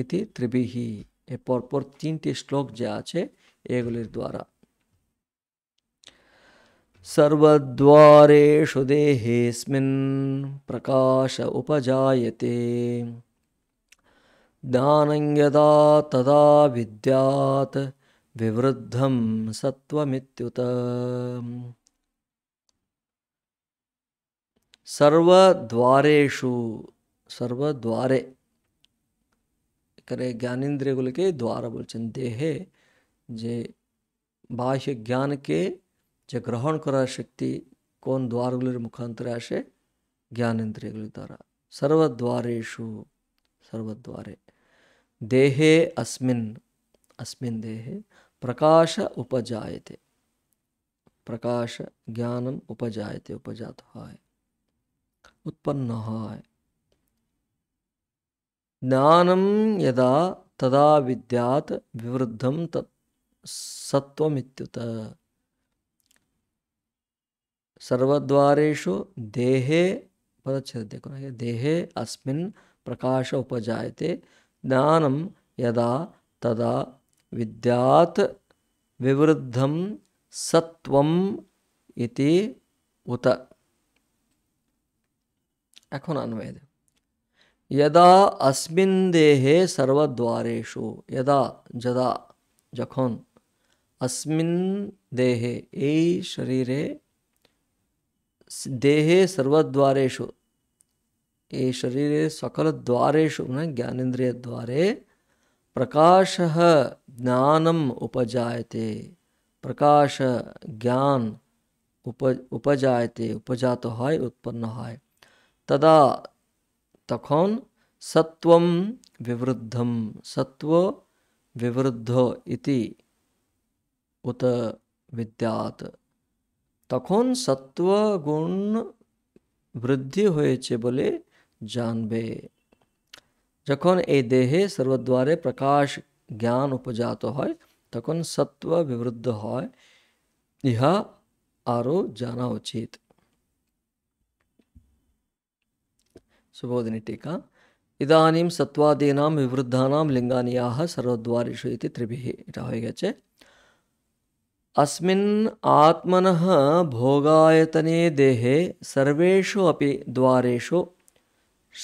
ইতি ত্রিবিহী परपर तीन टे श्लोक যা द्वारा सर्वद्वारेषु देहेऽस्मिन् प्रकाश उपजायते ज्ञानं यदा तदा विद्यात् विवृद्धं सत्त्वमित्युत सर्वद्वारेषु सर्वद्वारे एक्रे ज्ञानेंद्रियगल के द्वार बोल देहे जे बाह्य ज्ञान के जे ग्रहण करा शक्ति कौन द्वार मुखांतर आसे ज्ञानेंद्रियगल द्वारा सर्वद्वारेशु सर्वद्वारे देहे अस्मिन अस्मिन देहे प्रकाश उपजायते प्रकाश ज्ञानम उपजायते उपजात है उत्पन्न है ज्ञान यदा तदा विद्यात विवृद्धम तत् सत्वमित्युत सर्वद्वारेषु देहे पदच्छेद देखो देहे अस्मिन् प्रकाश उपजायते ज्ञान यदा तदा विद्यात विवृद्धम सत्वम इति उत এখন আনবেদ यदा अस्मिन् देहे सर्वद्वारेषु यदा जदा যখন अस्मिन् দেহে এই শরীরে দেহে সর্বদ্বারেষু এই শরীরে সকলদ্বারেষু মানে জ্ঞানেন্দ্রিয়দ্বারে प्रकाशः ज्ञानम् उपजायते प्रकाश ज्ञान उप उपजायते उपजात है उत्पन्न है तदा তখন সত্বম বিবৃদ্ধম সত্ব বিবৃদ্ধ ইতি उत विद्यात তখন সত্ত্ব গুণ বৃদ্ধি হয়েছে বলে জানবে যখন এই দেহে সর্বদ্বারে প্রকাশ জ্ঞান উপজাত হয় তখন সত্ত্ব বিবৃদ্ধ হয় ইহা আরও জানা উচিত सुबोधिनी टीका इदानीं सत्वादीनां विवृद्धानां लिङ्गानियाः सर्वद्वारेषु इति अस्मिन् आत्मनः भोगायतने देहे सर्वेषु अपि द्वारेषु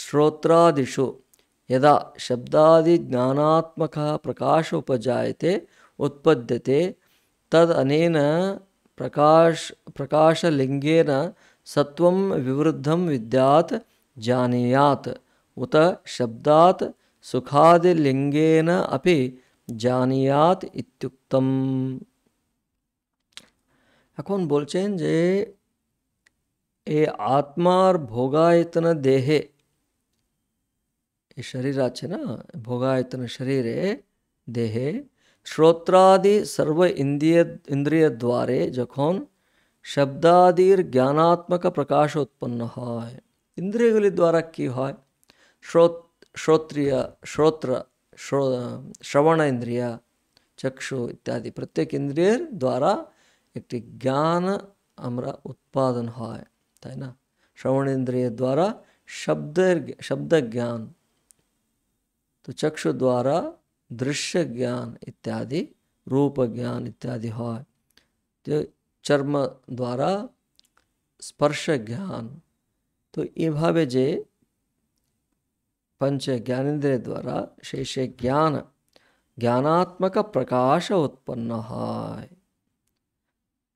श्रोत्रादिषु यदा शब्दादिज्ञानात्मकः प्रकाश उपजायते उत्पद्यते तदनेन प्रकाश प्रकाशलिङ्गेन सत्वं विवृद्धं विद्यात् जानीयात उत शब्दात सुखादि लिंगेन जानीयात इत्युक्तम अकोन बोलचें जे ए आत्मार भोगायतन देहे शरीर आछे ना भोगायतन शरीरे देहे श्रोत्रादि सर्व इंद्रिय इंद्रिय द्वारे जखोन शब्दादिर ज्ञानात्मक प्रकाश उत्पन्न है ইন্দ্রিয়গুলির দ্বারা কি হয় শ্রোত শ্রোত্রিয় শ্রোত্র শ্রবণ ইন্দ্রিয় চক্ষু ইত্যাদি প্রত্যেক ইন্দ্রিয়ের দ্বারা একটি জ্ঞান আমরা উৎপাদন হয় তাই না শ্রবণ ইন্দ্রিয়ের দ্বারা শব্দের শব্দ জ্ঞান तो चक्षु द्वारा दृश्य ज्ञान इत्यादि रूप ज्ञान इत्यादि हो जो चर्म द्वारा स्पर्श ज्ञान तो ये जे पंच ज्ञान द्वारा शेषे ज्ञान ज्ञानात्मक प्रकाश उत्पन्न है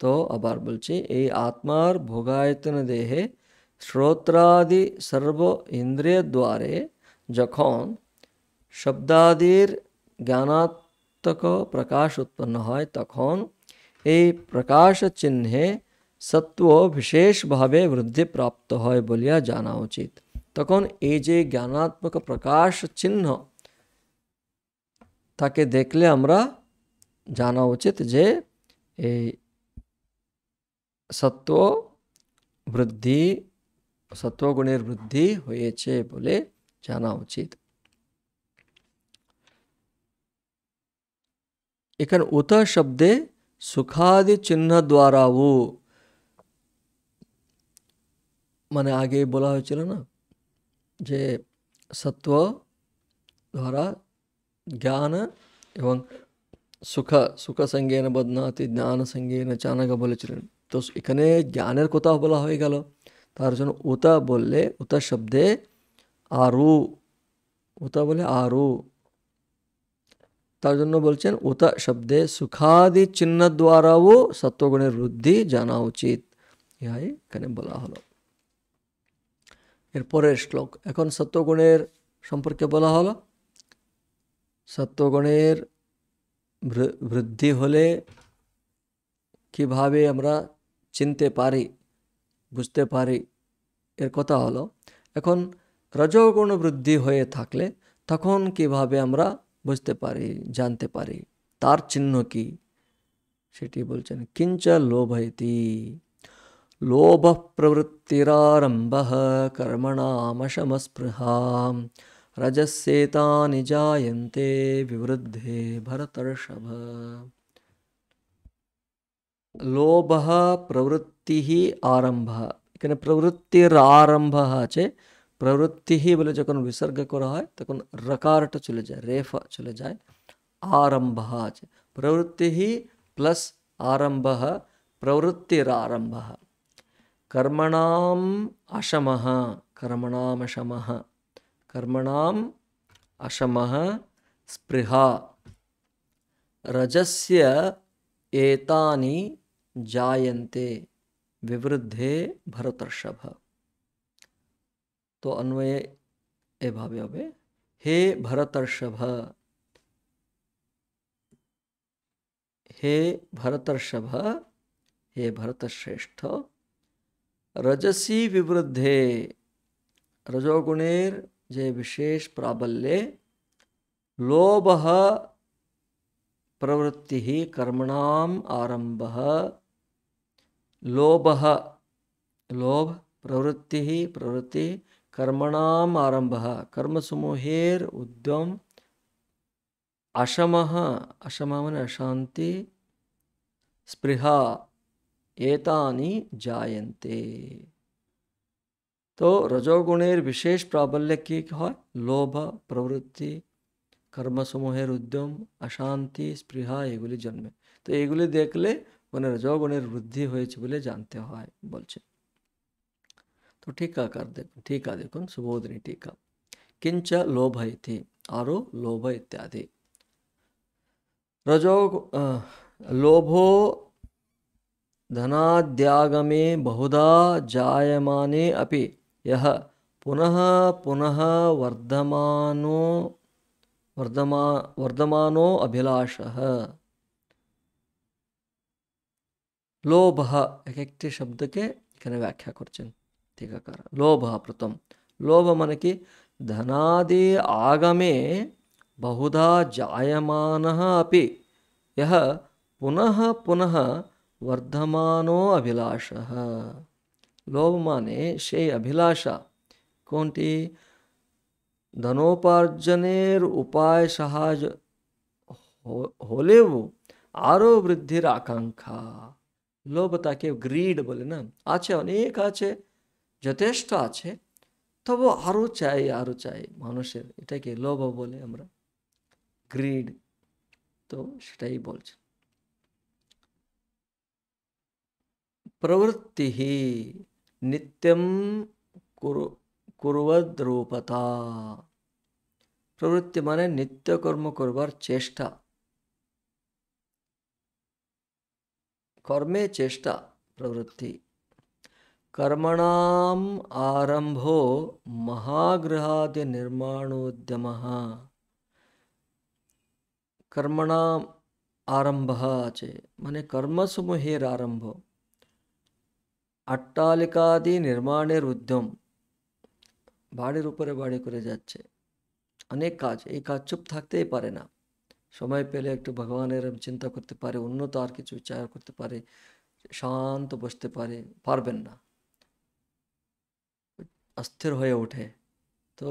तो अब बोल ये आत्मार भोगायतन देहे श्रोत्रादि सर्व इंद्रिय द्वारे जख शब्दादिर ज्ञानात्मक प्रकाश उत्पन्न है तक ये प्रकाश चिन्ह सत्व विशेष भाव वृद्धि प्राप्त है बलिया जाना उचित तक ये ज्ञानात्मक प्रकाश चिन्ह ताके देखले हमरा जाना उचित जे ए सत्व वृद्धि सत्वगुणेर वृद्धि बोले जाना उचित इकन उत शब्दे सुखादि चिन्ह द्वारा वो মানে আগে বলা হয়েছিল না যে সত্ত্ব দ্বারা জ্ঞান এবং সুখ সুখ সঙ্গে বদনাতি জ্ঞান সঙ্গে চানাকা বলেছিলেন তো এখানে জ্ঞানের কথা বলা হয়ে গেল তার জন্য উতা বললে উতা শব্দে আরু উতা বলে আরু তার জন্য বলছেন উতা শব্দে সুখাদি চিহ্ন দ্বারাও সত্ত্বগুণের বৃদ্ধি জানা উচিত ইহাই এখানে বলা হলো এর পরের শ্লোক এখন সত্যগুণের সম্পর্কে বলা হলো সত্যগুণের বৃদ্ধি হলে কিভাবে আমরা চিনতে পারি বুঝতে পারি এর কথা হলো এখন রজগুণ বৃদ্ধি হয়ে থাকলে তখন কিভাবে আমরা বুঝতে পারি জানতে পারি তার চিহ্ন কি সেটি বলছেন কিঞ্চ লোভয়তি लोभ प्रवृत्तिरारंभ कर्मणामशमस्पृहा रजस्येता जायते विवृद्धे भरतर्षभ लोभ प्रवृत्ति आरंभ इकने प्रवृत्तिरारंभ चे प्रवृत्ति ही बोले जो विसर्ग को रहा है तक रकारट चले जाए रेफ चले जाए आरंभ चे प्रवृत्ति ही प्लस आरंभ प्रवृत्तिरारंभ है कर्मणाम अशम कर्मणामशम कर्मणाम अशम स्पृहा रजस्य एतानि जायन्ते विवृद्धे भरतर्षभ तो अन्वय ए भाव्य हे भरतर्षभ हे भरतर्षभ हे भरतश्रेष्ठ रजसी विवृद्धे रजोगुणेर जे विशेष प्राबल्य लोभ प्रवृत्ति कर्मणाम आरंभ लोभ लोभ प्रवृत्ति प्रवृत्ति कर्मणाम आरंभ समूहेर उद्यम अशम अशम अशांति स्पृहा एतानी जायन्ते तो रजोगुणेर विशेष प्राबल्य की लोभ प्रवृत्ति कर्मसमूहर उद्यम अशांति स्पृहा एगुली जन्मे तो एगुली देखले मैंने रजोगुणेर वृद्धि बोले हैं बोल तो ठीका कर देख ठीका देखो सुबोधनी ठीका किंच लोभ इति आरो लोभ इत्यादि रजो लोभो धनाद्यागमे बहुधा जायमाने अपि यः पुनः पुनः वर्धमानो वर्धमा वर्धमानो अभिलाषः लोभः একটি শব্দকে এখানে ব্যাখ্যা করছেন টিকাকার লোভ প্রথম লোভ মানে কি ধনাদি আগমে বহুধা जायमानः अपि यः पुनः पुनः বর্ধমানো অভিলাষ লোভ মানে সেই অভিলাষা কোনটি ধনোপার্জনের উপায় সাহায্য হলেও আরও বৃদ্ধির আকাঙ্ক্ষা লোভ তাকে গ্রিড বলে না আছে অনেক আছে যথেষ্ট আছে তবু আরও চাই আরও চাই মানুষের এটাকে লোভ বলে আমরা গ্রিড তো সেটাই বলছে प्रवृत्ति ही नित्यम कुरवद्रूपता प्रवृत्ति माने नित्य कर्म करवार चेष्टा कर्मे चेष्टा प्रवृत्ति कर्मणाम आरंभो महागृहादि निर्माणोद्यम कर्मणाम आरंभ चे माने कर्मसमूहेर आरंभ আট্টালিকাদি নির্মাণের উদ্যম বাড়ির উপরে বাড়ি করে যাচ্ছে অনেক কাজ এই কাজ চুপ থাকতেই পারে না সময় পেলে একটু ভগবানের চিন্তা করতে পারে উন্নত আর কিছু বিচার করতে পারে শান্ত বসতে পারে পারবেন না অস্থির হয়ে ওঠে তো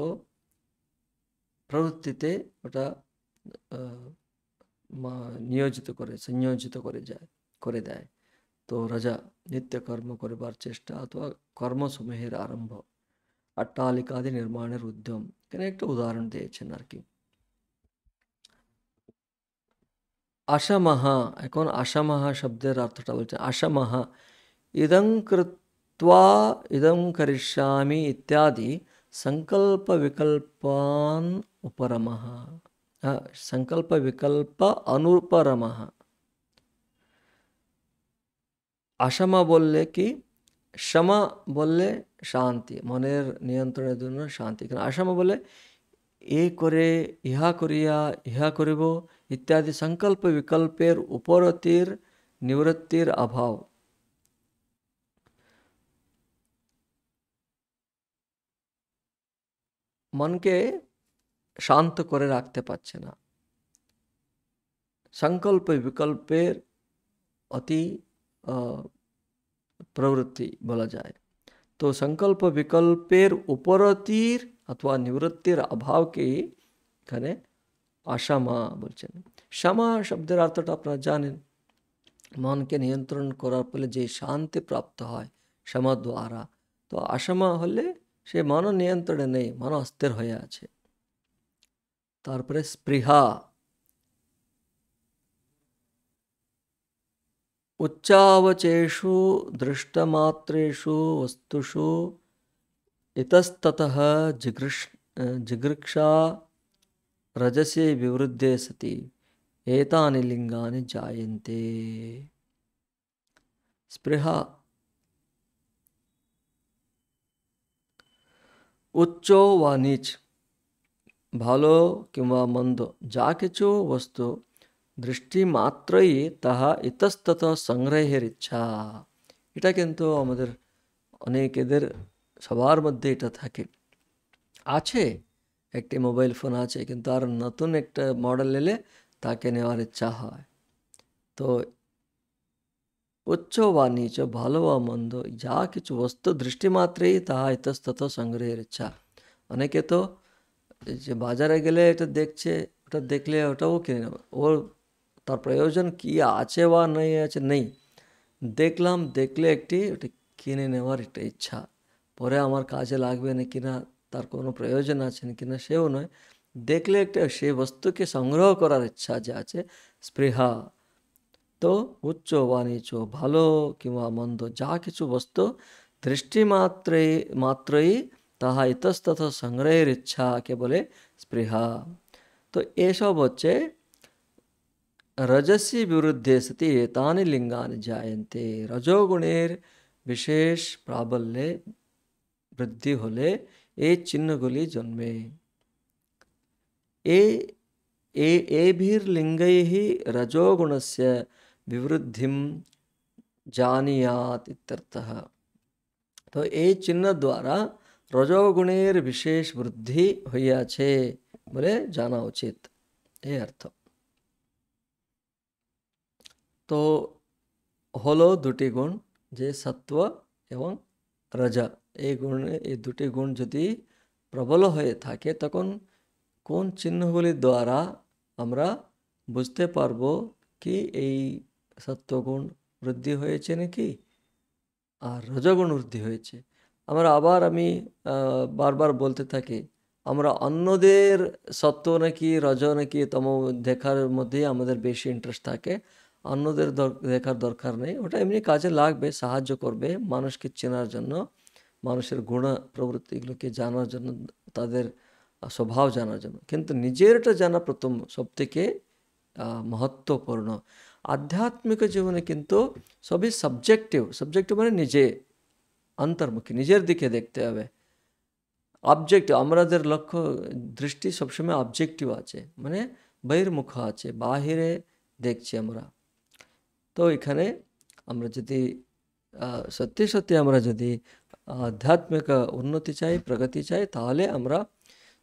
প্রবৃত্তিতে ওটা নিয়োজিত করে সংযোজিত করে যায় করে দেয় তো রজা নিত্য কর্ম করিবার চেষ্টা অথবা কর্মসমূহের আরম্ভ অট্টালিকাদি নির্মাণের উদ্যম এখানে একটা উদাহরণ দিয়েছেন আর কি আশামাহা এখন আশামাহা শব্দের অর্থটা বলছেন আশামাহা ইদং কৃত্বা ইদং করিষ্যামি ইত্যাদি ಸಂಕಲ್ಪ ವಿಕಲ್ಪಾನ್ ಉಪರಮಃ ಸಂಕಲ್ಪ ವಿಕಲ್ಪ ಅನುಪರಮಃ আসামা বললে কি শামা বললে শান্তি মনের নিয়ন্ত্রণের জন্য শান্তি কারণ আসামা বলে এ করে ইহা করিয়া ইহা করিব ইত্যাদি সংকল্প বিকল্পের উপরতির নিবৃত্তির অভাব মনকে শান্ত করে রাখতে পারছে না সংকল্প বিকল্পের অতি প্রবৃত্তি বলা যায় তো সংকল্প বিকল্পের উপরতির অথবা নিবৃত্তির অভাবকে এখানে আসামা বলছেন শ্যামা শব্দের অর্থটা আপনারা জানেন মনকে নিয়ন্ত্রণ করার ফলে যে শান্তি প্রাপ্ত হয় শ্যামা দ্বারা তো আসামা হলে সে মন নিয়ন্ত্রণে নেই মন অস্থির হয়ে আছে তারপরে স্পৃহা ఉచ్చావచేషు దృష్టమాత్రు వస్తుషు ఇతస్తత జిగృష్ జిగృక్షా రజసి వివృద్ధే సతి ఏతాని లింగాన్ని జాయంతే స్పృహ ఉచ్చో వా నీచ్ భాలో కింవా మందో జాకిచో వస్తు দৃষ্টিমাত্রই তাহা ইতস্তত সংগ্রহের ইচ্ছা এটা কিন্তু আমাদের অনেকেদের সবার মধ্যে এটা থাকে আছে একটি মোবাইল ফোন আছে কিন্তু আর নতুন একটা মডেল এলে তাকে নেওয়ার ইচ্ছা হয় তো উচ্চ বা নিচ ভালো বা মন্দ যা কিছু বস্তু দৃষ্টিমাত্রেই তাহা ইতস্তত সংগ্রহের ইচ্ছা অনেকে তো যে বাজারে গেলে এটা দেখছে ওটা দেখলে ওটাও কিনে নেবে ওর তার প্রয়োজন কি আছে বা নেই আছে নেই দেখলাম দেখলে একটি ওটি কিনে নেওয়ার একটা ইচ্ছা পরে আমার কাজে লাগবে না কি না তার কোনো প্রয়োজন আছে না কি না সেও নয় দেখলে একটা সেই বস্তুকে সংগ্রহ করার ইচ্ছা যে আছে স্পৃহা তো উচ্চ বা নিচ ভালো কিংবা মন্দ যা কিছু বস্তু দৃষ্টিমাত্রেই মাত্রই তাহা ইতস্তত সংগ্রহের ইচ্ছাকে বলে স্পৃহা তো এসব হচ্ছে रजसी विरुद्धे सति एतानि लिंगानि जायन्ते रजोगुणेर विशेष प्राबल्य वृद्धि होले ए चिन्हगुली जन्मे ए ए एभिर्लिङ्गैः रजोगुणस्य विवृद्धिं जानीयात् इत्यर्थः तो ए चिन्ह द्वारा रजोगुणेर विशेष वृद्धि छे बोले जाना उचित ये अर्थ তো হলো দুটি গুণ যে সত্ত্ব এবং রজা এই গুণে এই দুটি গুণ যদি প্রবল হয়ে থাকে তখন কোন চিহ্নগুলি দ্বারা আমরা বুঝতে পারব কি এই সত্ত্বগুণ বৃদ্ধি হয়েছে নাকি আর রজগুণ বৃদ্ধি হয়েছে আমরা আবার আমি বারবার বলতে থাকি আমরা অন্যদের সত্ত্ব নাকি রজ নাকি তম দেখার মধ্যেই আমাদের বেশি ইন্টারেস্ট থাকে অন্যদের দেখার দরকার নেই ওটা এমনি কাজে লাগবে সাহায্য করবে মানুষকে চেনার জন্য মানুষের গুণা প্রবৃত্তিগুলোকে জানার জন্য তাদের স্বভাব জানার জন্য কিন্তু নিজেরটা জানা প্রথম সবথেকে মহত্বপূর্ণ আধ্যাত্মিক জীবনে কিন্তু সবই সাবজেক্টিভ সাবজেক্টিভ মানে নিজে অন্তর্মুখী নিজের দিকে দেখতে হবে অবজেক্টিভ আমাদের লক্ষ্য দৃষ্টি সবসময় অবজেক্টিভ আছে মানে বহির্মুখ আছে বাহিরে দেখছি আমরা তো এখানে আমরা যদি সত্যে সত্য আমরা যদি আধ্যাত্মিক উন্নতি চাই प्रगति চাই তাহলে আমরা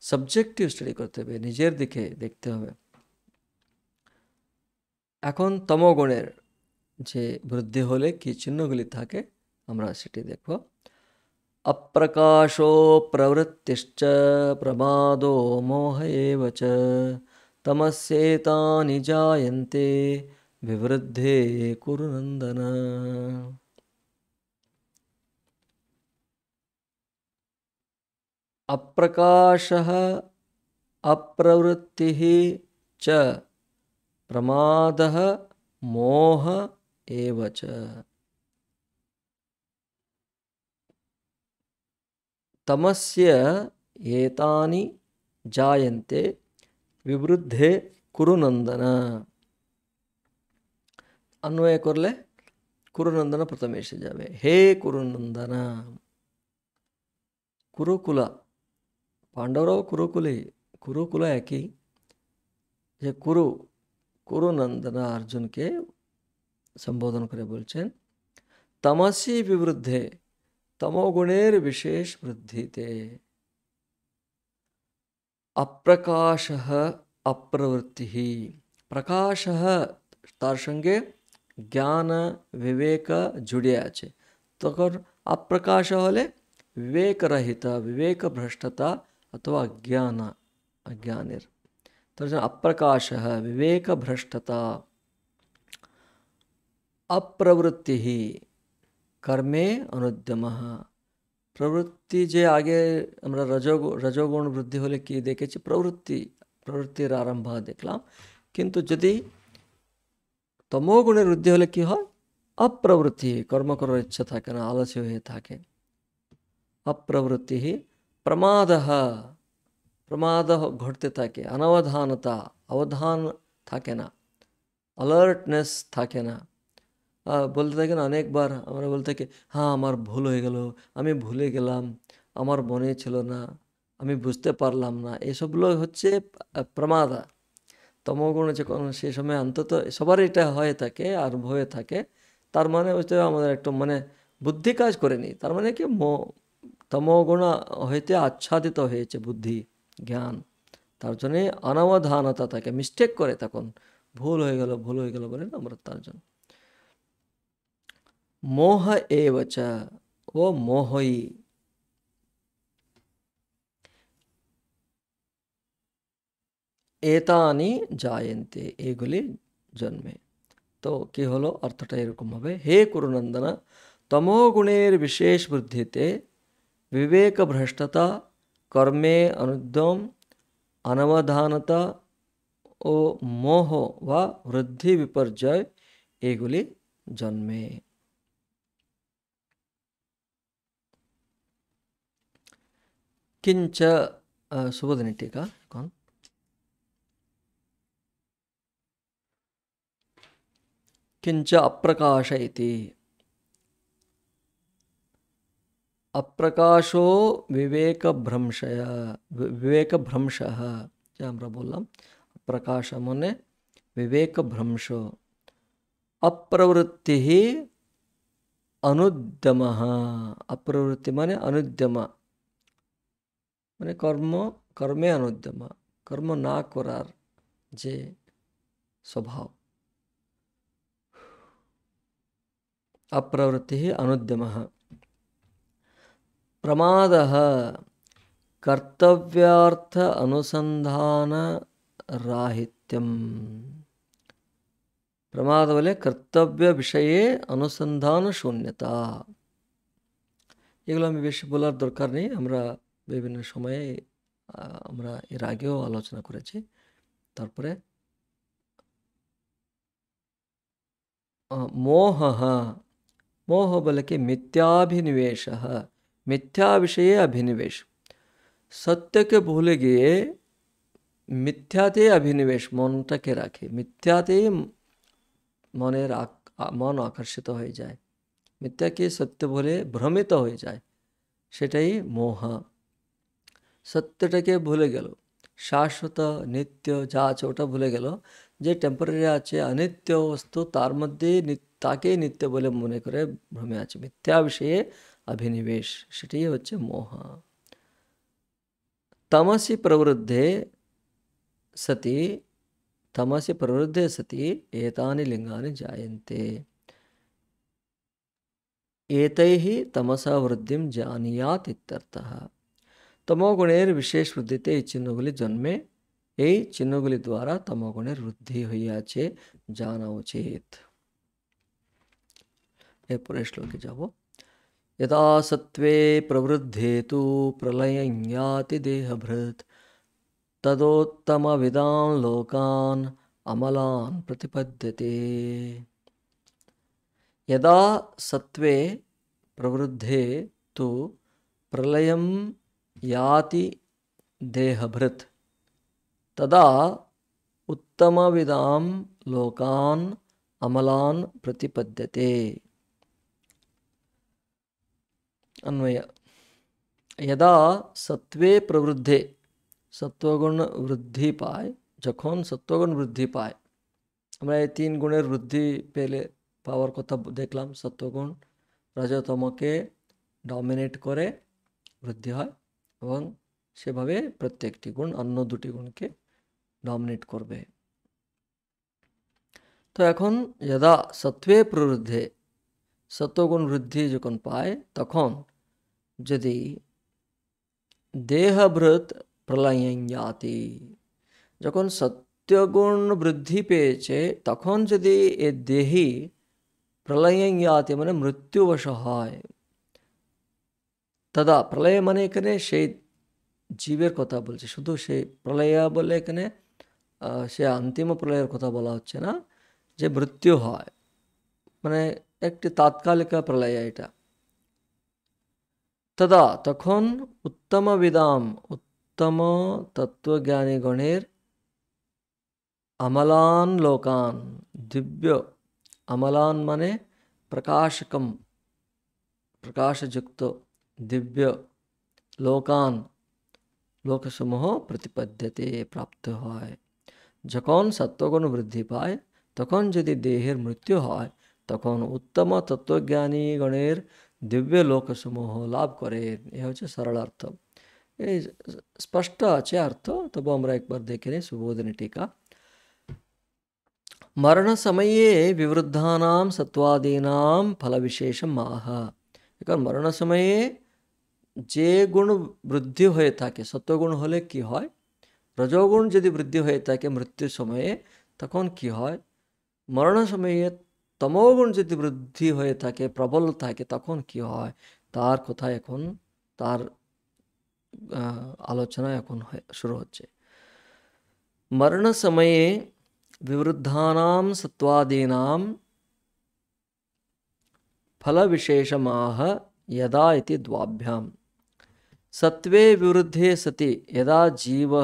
সাবজেক্টিভ স্টডি করতে হবে নিজের দিকে দেখতে হবে এখন তম গোনের যে वृद्धि হলে কি চিহ্নগুলি থাকে আমরা সেটি দেখো অপ্রকাসো প্রবৃত্তিস্চ প্রমাদো মোহয়েবচ তম ッセ তানিজায়ন্তে विवृद्धे कुरुनन्दन अप्रकाशः अप्रवृत्तिः च प्रमादः मोह एव च तमस्य एतानि जायन्ते विवृद्धे कुरुनन्दन অন্বয় করলে কুরুনন্দনা প্রথমে এসে যাবে হে কুরুনন্দনা কুরুকুলা পাণ্ডবরাও কুরুকুলে কুরুকুলা একই যে কুরু কুরুনন্দনা অর্জুনকে সম্বোধন করে বলছেন তামাসি বিবৃদ্ধে তমগুণের বিশেষ বৃদ্ধিতে অপ্রকাশ অপ্রবৃত্তি প্রকাশ তার সঙ্গে ज्ञान विवेक जुड़े है तो अगर अप्रकाश हमें विवेक रहित विवेक भ्रष्टता अथवा ज्ञान अज्ञानीर तो अप्रकाश विवेक भ्रष्टता अप्रवृत्ति ही कर्मे अनुद्यम प्रवृत्ति जे आगे हमारा रजोगु रजोगुण वृद्धि होले की देखे प्रवृत्ति प्रवृत्तिर आरंभ देखल किंतु जदि তমোগুণের বৃদ্ধি হলে কি হয় অপ্রবৃত্তি কর্ম করার ইচ্ছা থাকে না আলস্য হয়ে থাকে অপ্রবৃত্তি প্রমাদ প্রমাদ ঘটতে থাকে অনবধানতা অবধান থাকে না অ্যালার্টনেস থাকে না বলতে থাকে না অনেকবার আমরা বলতে থাকি হ্যাঁ আমার ভুল হয়ে গেল আমি ভুলে গেলাম আমার মনে ছিল না আমি বুঝতে পারলাম না এসবগুলো হচ্ছে প্রমাদা তমগুণ যে সে সময় অন্তত সবার এটা হয়ে থাকে আর হয়ে থাকে তার মানে হচ্ছে আমাদের একটু মানে বুদ্ধি কাজ করেনি তার মানে কি তমগুণ হইতে আচ্ছাদিত হয়েছে বুদ্ধি জ্ঞান তার জন্যে অনাবধানতা থাকে মিস্টেক করে তখন ভুল হয়ে গেল ভুল হয়ে গেল বলে আমরা তার জন্য মোহ এ বচা ও মোহই एतानी जायते एगुली जन्मे तो कि हलो अर्थटा एरक हे कुरुनंदन तमोगुणेर विशेष बुद्धिते विवेक भ्रष्टता कर्मे अनुद्धम अनवधानता ओ मोह व वृद्धि विपर्जय एगुली जन्मे किंच शुभदिन टीका किंच अप्रकाश विवेक अप्रकाशो विवेकभ्रंशय विवेकभ्रंशः क्या प्रकाश मुने विवेक विवेकभ्रंशो अप्रवृत्ति अनुद्यम अप्रवृत्ति माने अनुद्यम माने कर्म कर्मे अनुद्यम कर्म ना करार जे स्वभाव అప్రవృత్తి అనుద్యమ ప్రమాద కర్తవ్యార్థ అనుసంధాన రాహిత్యం ప్రమాదవలే కర్తవ్య বিষয়ে অনুসন্ধান শূন্যতা এগুলো আমি বেশি বলার দরকার নেই আমরা বিভিন্ন সময়ে আমরা এর আগেও আলোচনা করেছি তারপরে মোহ मोहबलके मिथ्याभिनिवेश मिथ्या विषय अभिनिवेश সত্যকে কে ভুলে গিয়ে মিথ্যাতে অভিনিবেশ মনটাকে রাখে মিথ্যাতেই মনের মন আকর্ষিত হয়ে যায় মিথ্যাকে সত্য বলে ভ্রমিত হয়ে যায় সেটাই মোহ সত্যটাকে ভুলে গেল শাশ্বত নিত্য যা আছে ওটা ভুলে গেল যে টেম্পোরারি আছে অনিত্য বস্তু তার মধ্যে নিত্য ताके नित्य बोले मन कर भ्रमे आज मिथ्या विषय अभिनिवेश हे मोह तमसी प्रवृद्धे सती तमसी प्रवृद्धे सती एता लिंगा जायते एक तमसा वृद्धि जानीयात तमोगुणे विशेष वृद्धि चिन्हगुली जन्मे ये चिन्हगुली द्वारा तमोगुणेर वृद्धि हुई आचे जानाउचित এরপরের শ্লোকে যাব यदा सत्वे प्रवृद्धे तो प्रलय याति तदोत्तम विदान लोकान अमलान प्रतिपद्यते यदा सत्वे प्रवृद्धे तो प्रलय याति देहभृत तदा उत्तम विदाम लोकान अमलान प्रतिपद्यते अन्वय यदा सत्वे प्रवृद्धे सत्वगुण वृद्धि पाए जखोन सत्वगुण वृद्धि पाए हमें तीन गुणे वृद्धि पेले पावर को देखल सत्वगुण रजतम के डमिनेट कर वृद्धि है और से भाव प्रत्येक गुण अन्न दोटी गुण के डमिनेट कर तो एन यदा सत्वे प्रवृद्धे सत्वगुण वृद्धि जो पाए तक तो যদি দেহভৃত প্রলয়ঞ্জাতি যখন সত্যগুণ বৃদ্ধি পেয়েছে তখন যদি এ দেহি প্রলয়ঞ্জাতি মানে মৃত্যুবশ হয় তদা প্রলয় মানে এখানে সেই জীবের কথা বলছে শুধু সেই প্রলয় বলে এখানে সে অন্তিম প্রলয়ের কথা বলা হচ্ছে না যে মৃত্যু হয় মানে একটি তাৎকালিক প্রলয় এটা तदा তখন উত্তমবিদাম উত্তম তত্ত্বজ্ঞানীগণের আমলান লোকান দিব্য আমলান মানে প্রকাশকম प्रकाशयुक्त दिव्य लोकान लोकसमूह प्रतिपद्यते प्राप्त হয় যখন সত্ত্বগুণ বৃদ্ধি পায় তখন যদি দেহের মৃত্যু হয় তখন উত্তম তত্ত্বজ্ঞানীগণের दिव्य लोक समूह लाभ करे ये हे सरल अर्थ ये स्पष्ट अच्छे अर्थ तब हम एक बार देखे नहीं सुबोधन टीका मरण समय विवृद्धा सत्वादीना फल विशेष माह एक मरण समय जे गुण वृद्धि हो सत्वगुण हम कि रजोगुण जदि वृद्धि हो मृत्यु समय तक कि मरण समय तमोगुण যদি वृद्धि হয়ে থাকে প্রবল থাকে তখন কি হয় তার কথা এখন सत्वादीना फल विशेष आह यदा द्वाभ्या द्वाभ्यां सत्वे विवृद्धे सति यदा जीव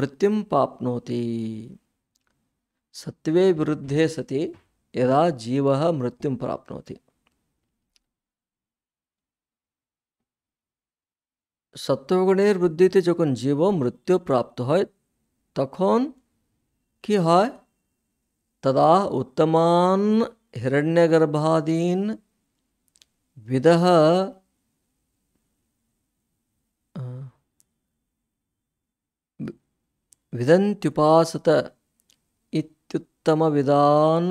मृत्यु प्राप्नोति सत्वे विवृद्धे सति यदा जीव मृत्यु प्राप्त सत्वगुणे वृद्धि जो जीव मृत्यु प्राप्त है तक कि है तदा उत्तमान हिरण्यगर्भादीन विदह विदंत्युपासत अत्युतम विधान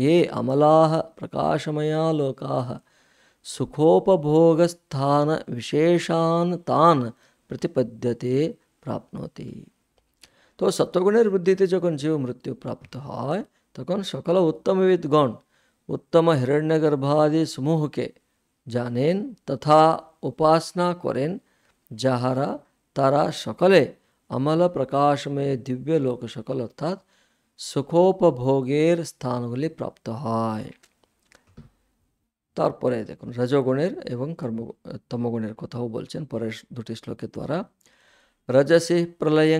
ये अमला प्रकाशमया लोका सुखोपभोगस्थान विशेषान तान प्रतिपद्यते प्राप्नोति तो सत्वगुण वृद्धि जो जीव मृत्यु प्राप्त हो तक सकल उत्तम विद गौण उत्तम हिरण्य गर्भादि समूह के जानेन तथा उपासना करेन जहारा तारा सकले अमल प्रकाश में दिव्य लोक सकल अर्थात सुखोपभोगेर स्थानगुली प्राप्त है तरह देखो रजगुणे एवं कर्म तमगुणे कथाओ बोल पर दूटी श्लोक द्वारा रजसी प्रलय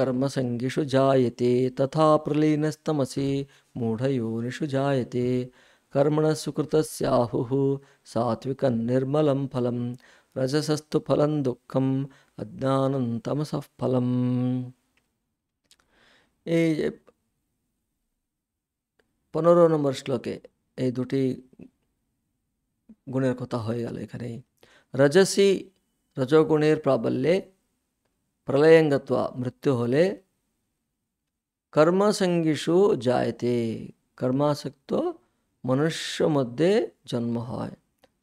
गर्म संगीषु जायते तथा प्रलीन स्तमसी मूढ़योनिषु जायते कर्मण सुकृत आहु सात्विक निर्मल फलम रजसस्तु फलं दुखम अज्ञान तमस फलम ये पंद्रह नम्बर श्लोके दूटी गुण कथा हो गई रजसी रजोगुण प्राबल्य प्रलयंगत्व मृत्यु होले कर्मसंगीषु जायते कर्मासक्त मनुष्य मध्य जन्म है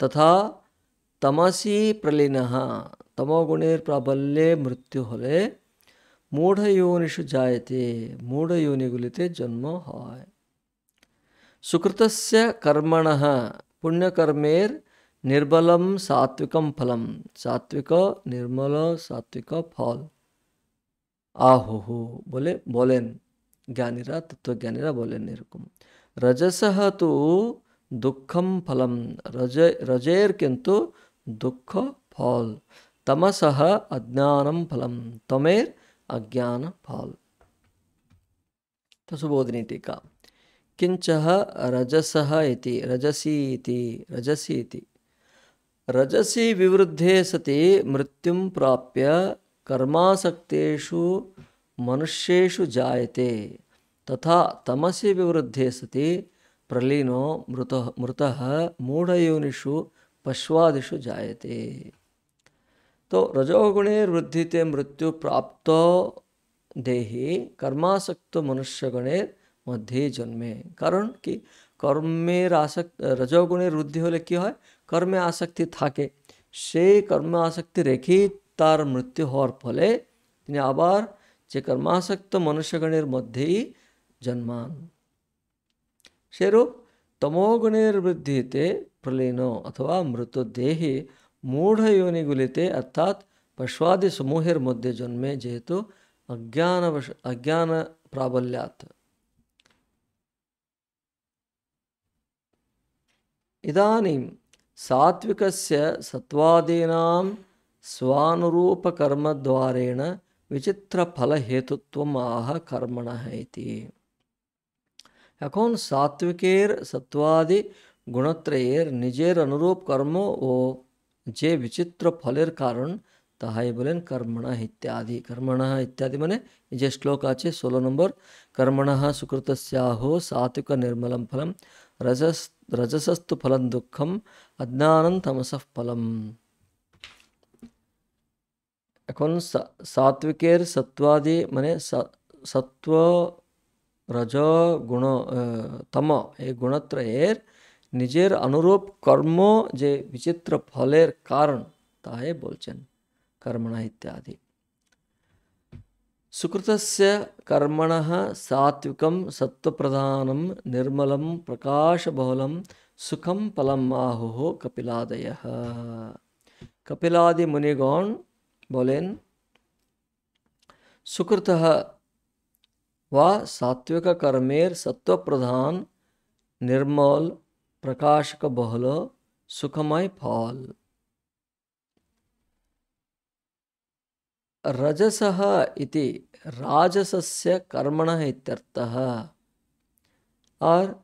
तथा तमसी प्रलीन तमोगुणेर प्राबल्ये मृत्यु हम मूढ़ योनिषु जायते मूढ़ जन्म है सुकृत कर्मण पुण्यकर्मेर निर्बल सात्विक फल सात्विक निर्मल सात्विक फल आहुहु बोले बोलेन ज्ञानीरा तत्वज्ञानीरा बोलेन रजस तो दुखम दुःखम फलम रज रजेर किंतु दुख फल तमस अज्ञान फलं तमेर अज्ञान फल तो सुबोधनी टीका किंच रजस इति रजसी इति रजसी इति रजसी विवृद्धे सति मृत्यु प्राप्य कर्मासक्तेषु मनुष्येषु जायते तथा तमसी विवृद्धे सति प्रलीनो मृत मृत मूढ़योनिषु पश्वादिषु जायते तो रजोगुणे वृद्धि मृत्यु प्राप्त देहि कर्मासक्त मनुष्य गुणे मध्य जन्मे कारण कि कर्मेर आसक्त रजोगुणे वृद्धि हो कर्मे आसक्ति थाके कर्म आसक्ति रेखे तार मृत्यु हार फले आर जे कर्मासक्त मनुष्यगण गणर मध्य जन्मान सरूप तमोगुण वृद्धि प्रलीन अथवा मृतदेह मूढ़ योनिगुलिते अर्थात पश्वादि समूहर मध्य जन्मे जेतु अज्ञान अज्ञान प्राबल्यात् इदानीं सात्विकस्य सत्वादीनां स्वानुरूपकर्मद्वारेण विचित्रफलहेतुत्वम् आह कर्मणः इति यकोन् सात्विकेर् सत्वादि गुणत्रयेर् निजेर अनुरूप कर्म যে বিচিত্র ফলের কারণ তাহাই বলেন কর্মণা ইত্যাদি কর্মণা ইত্যাদি মানে যে শ্লোক আছে ষোলো নম্বর কর্মণ সুকৃতস্যাহো সাত্বিক নির্মলম ফলম রজস রজসস্তু ফলম দুঃখম অজ্ঞানম তমস ফলম এখন সাত্বিকের সত্ত্বাদি মানে সত্ত্ব রজ গুণ তম এই গুণত্রয়ের নিজের অনুরূপ কর্ম যে বিচিত্র ফলের কারণ তাহাই বলছেন কর্মণা ইত্যাদি सुकृतस्य कर्मणः सात्विकं सत्त्वप्रधानं निर्मलं प्रकाशबहुलं सुखम फलम आहु कपिलादयः कपिलादि मुनिगण बोलेन सुकृतः व सात्विक कर्मेर सत्त्वप्रधान निर्मल प्रकाशक बहुल सुखमय फल रजसः इति राजसस्य कर्मणः इत्यर्थः और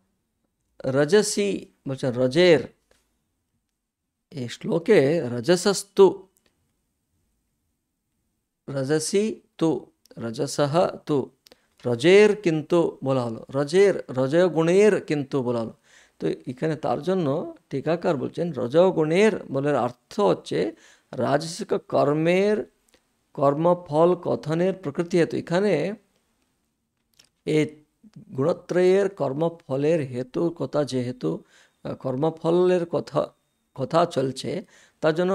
रजसी वचन रजेर ये श्लोके रजसस्तु रजसी तु रजसः तु रजेर किंतु बोला लो रजेर रजय गुणेर किंतु बोला लो তো এখানে তার জন্য টিকাকার বলছেন রজগুণের বলের অর্থ হচ্ছে রাজস্ব কর্মের কর্মফল কথনের প্রকৃতি হেতু এখানে এ গুণত্রয়ের কর্মফলের হেতু কথা যেহেতু কর্মফলের কথা কথা চলছে তার জন্য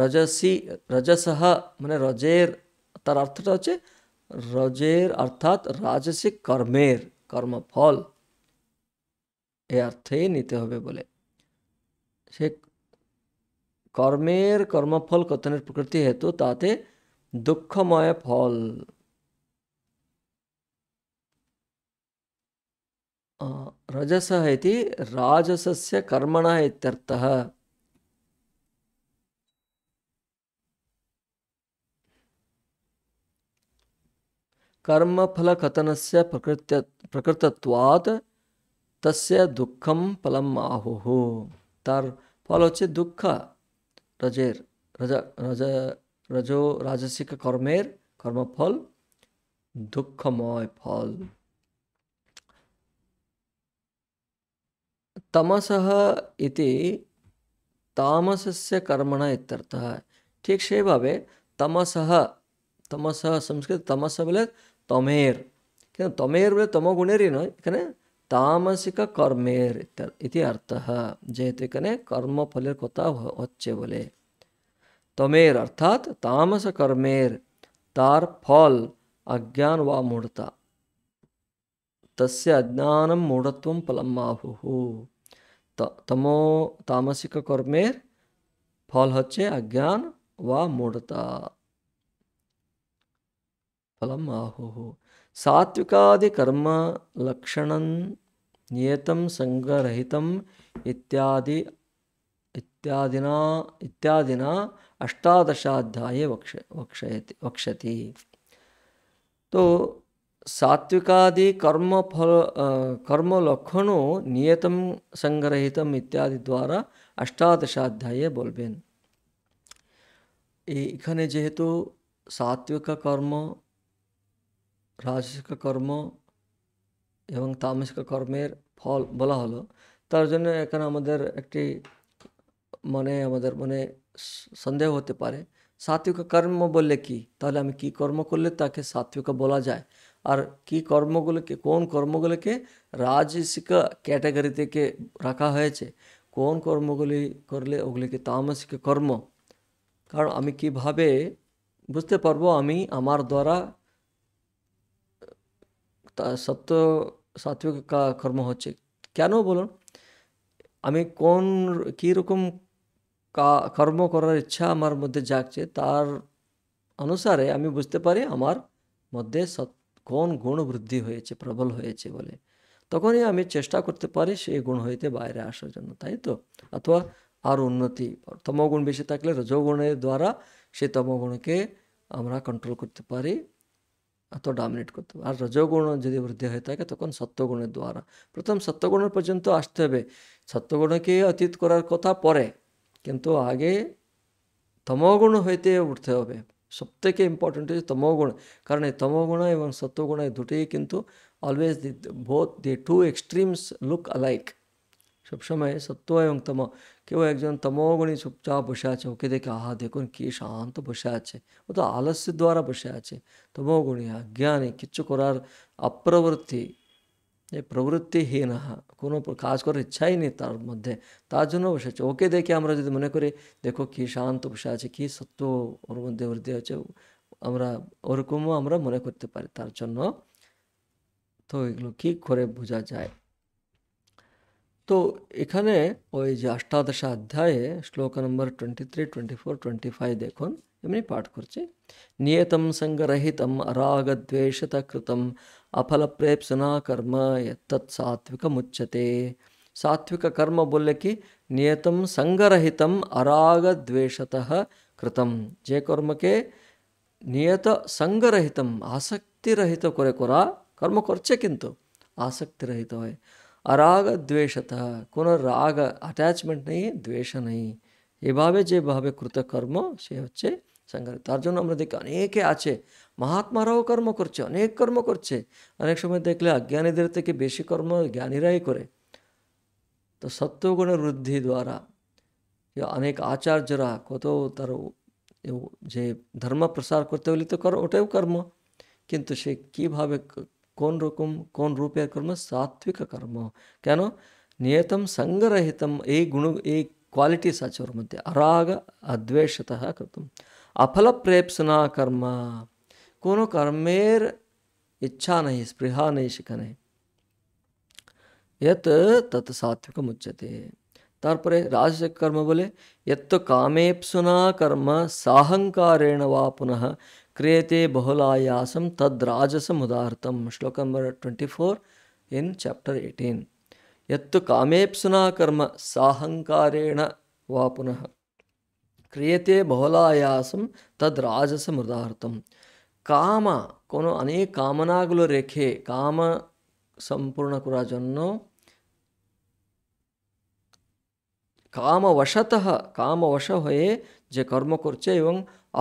রজসী রজসহ মানে রজের তার অর্থটা হচ্ছে রজের অর্থাৎ রাজসিক কর্মের কর্মফল এ অর্থেই নিতে হবে বলে সে কর্মের কর্মফল কথনের প্রকৃতি হেতু তাতে দুঃখময় ফল से कर्मण राजसस्य कर्मणः इत्यर्थः कर्मफलकथनस्य प्रकृत्य प्रकृतत्वात् তস্য দুঃখম ফলম আহুহ তার ফল হচ্ছে দুঃখ রজের রজ রজ রজ রাজসিক কর্মের কর্মফল দুঃখময় ফল तमसः इति तामसस्य कर्मण इत्यर्थः ठीक से भाव तमस तमस संस्कृत तमस बोले तमेर क्यों तमेर बोले तमोगुणेर ही तामसिक තාමසික කර්මේර ඉති අර්ථහ कने कर्म फल कथा हे बोले तमेर अर्थात तामस कर्मेर तार फल अज्ञान वा मूढ़ता तस्य अज्ञान मूढ़त्व फलम आहु तमो तामसिक कर्मेर फल हे अज्ञान वा मूढ़ता फलम आहु सात्विकादि कर्म लक्षण नियतं संगरहित इत्यादि इत्यादिना इत्यादिना अष्टादशाध्याय वक्ष वक्षयति वक्षति तो सात्विकादि कर्म फल कर्म लक्षणों नियतम संग्रहित इत्यादि द्वारा अष्टादशाध्याये বলবেন এখানে যেহেতু सात्विक कर्म রাজসিক কর্ম এবং তামসিক কর্মের ফল বলা হলো তার জন্য এখানে আমাদের একটি মানে আমাদের মানে সন্দেহ হতে পারে সাত্বিক কর্ম বললে কি তাহলে আমি কি কর্ম করলে তাকে সাত্বিক বলা যায় আর কি কর্মগুলোকে কোন কর্মগুলোকে রাজসিক ক্যাটাগরি থেকে রাখা হয়েছে কোন কর্মগুলি করলে ওগুলিকে তামসিক কর্ম কারণ আমি কিভাবে বুঝতে পারবো আমি আমার দ্বারা সত্য সাত্বিক কর্ম হচ্ছে কেন বলুন আমি কোন কীরকম কর্ম করার ইচ্ছা আমার মধ্যে জাগছে তার অনুসারে আমি বুঝতে পারি আমার মধ্যে কোন গুণ বৃদ্ধি হয়েছে প্রবল হয়েছে বলে তখনই আমি চেষ্টা করতে পারি সেই গুণ হইতে বাইরে আসার জন্য তাই তো অথবা আর উন্নতি তমগুণ বেশি থাকলে রজগুণের দ্বারা সেই তমগুণকে আমরা কন্ট্রোল করতে পারি এত ডমিনেট করতে হবে আর রজগুণ যদি বৃদ্ধি হয়ে থাকে তখন সত্যগুণের দ্বারা প্রথম সত্যগুণের পর্যন্ত আসতে হবে সত্যগুণকে অতীত করার কথা পরে কিন্তু আগে তমগুণ হইতে উঠতে হবে সবথেকে ইম্পর্টেন্ট হচ্ছে তমগুণ কারণ এই তমগুণ এবং সত্যগুণ এই দুটোই কিন্তু always the both the two extremes look alike সবসময় সত্য এবং তম কেউ একজন তমগুণী চুপচাপ বসে আছে ওকে দেখে আহা দেখুন কী শান্ত বসে আছে ও তো আলস্যের দ্বারা বসে আছে তমগুণী অজ্ঞানী কিচ্ছু করার অপ্রবৃত্তি যে প্রবৃত্তিহীন কোনো কাজ করার ইচ্ছাই নেই তার মধ্যে তার জন্য বসে আছে ওকে দেখে আমরা যদি মনে করি দেখো কি শান্ত বসে আছে কি সত্য ওর মধ্যে বৃদ্ধি হচ্ছে আমরা ওরকমও আমরা মনে করতে পারি তার জন্য তো এগুলো কী করে বোঝা যায় तो इkhane ओय 18 আধ্যয়ে শ্লোক নম্বর 23 24 25 দেখো আমি পাঠ করছি নিয়তম সংগৃহিতম আরাগ দ্বেষত কৃতম অপলপ্রেপসনা কর্মেতত সাত্বিক মুচ্যতে সাত্বিক কর্ম বল কি নিয়তম সংগৃহিতম আরাগ দ্বেষতহ কৃতম যে কর্মকে নিয়ত সংগৃহিতম আসক্তি রহিত করে করে কর্ম করছে কিন্তু আসক্তি রহিত হয় अराग द्वेषतः कोनो राग अटैचमेंट नहीं है द्वेष नहीं এভাবে যেভাবে কৃতকর্ম সে হচ্ছে সংঘাতিক তার জন্য আমরা দেখি অনেকে আছে মহাত্মারাও কর্ম করছে অনেক কর্ম করছে অনেক সময় দেখলে অজ্ঞানীদের থেকে বেশি কর্ম জ্ঞানীরাই করে তো সত্যগুণের বৃদ্ধি দ্বারা অনেক আচার্যরা কত তার যে ধর্ম প্রসার করতে হলে তো কর ওটাও কর্ম কিন্তু সে কীভাবে कौन रुकुम कौन रूपे कर्म सात्विक कर्म क्यानो नियतम संगरहितम ए गुण ए क्वालिटी सचोर मध्य अराग अद्वेषतः कृतम अफल प्रेप्सना कर्म कोनो कर्मेर इच्छा नहीं स्पृहा नहीं शिखने यत तत् सात्विक मुच्यते तारपरे राजसिक कर्म बोले यत् कामेप्सुना कर्म साहंकारेण वा पुनः ಕ್ರಿಯತೆ ಬಹುಲಾಯಾಸಂ ತದ್ರಾಜಸಮುದಾಹೃತಂ ಶ್ಲೋಕ number twenty four in chapter eighteen ಯತ್ತು ಕಾಮೇಪ್ಸುನಾ ಕರ್ಮ ಸಾಹಂಕಾರೇಣ ವಾ ಪುನಃ ಕ್ರಿಯತೆ ಬಹುಲಾಯಾಸಂ ತದ್ರಾಜಸ ಮೃದಾರ್ಥಂ ಕಾಮ কোনো অনেক কামনাগুলো রেখে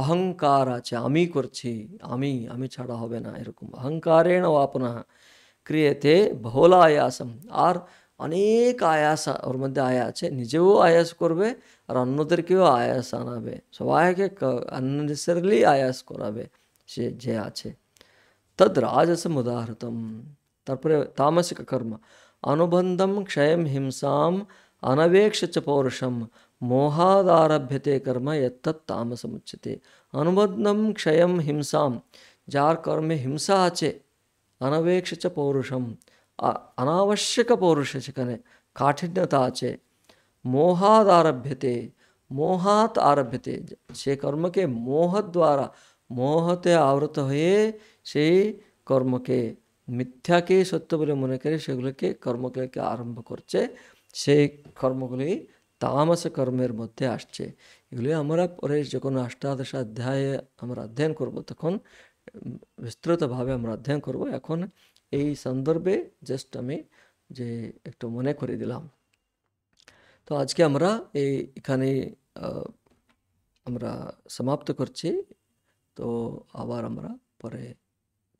অহংকার আছে আমি করছি আমি আমি ছাড়া হবে না এরকম অহংকারেণ আপনা ক্রিয়েতে ভোলা আয়াসম আর অনেক আয়াস ওর মধ্যে আয়া আছে নিজেও আয়াস করবে আর অন্যদেরকেও আয়াস আনাবে সবাইকে আননেসারিলি আয়াস করাবে সে যে আছে তদ রাজসম উদাহরতম তারপরে তামসিক কর্ম অনুবন্ধম ক্ষয়ম হিংসাম অনবেক্ষ পৌরুষম मोहादारभ्यते कर्म यत्तत् तामसमुच्यते अनुबद्धम क्षय हिंसा जार कर्मे हिंसा चे अनवेक्ष च पौरुषम अनावश्यक पौरुष चिकने काठिन्यता आचे मोहादारभ्यते मोहात आरभ्यते से कर्म के मोह द्वारा मोहते आवृत हुए से কর্ম কে মিথ্যাকে সত্য বলে মনে করে সেগুলোকে কর্মকে আরম্ভ করছে সেই কর্মগুলি তামাসে কর্মের মধ্যে আসছে এগুলি আমরা পরে যখন অষ্টাদশ অধ্যায়ে আমরা অধ্যয়ন করব তখন বিস্তৃতভাবে আমরা অধ্যয়ন করব এখন এই সন্দর্ভে জাস্ট আমি যে একটু মনে করে দিলাম তো আজকে আমরা এই এখানে আমরা সমাপ্ত করছি তো আবার আমরা পরে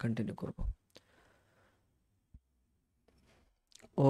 কন্টিনিউ করব ও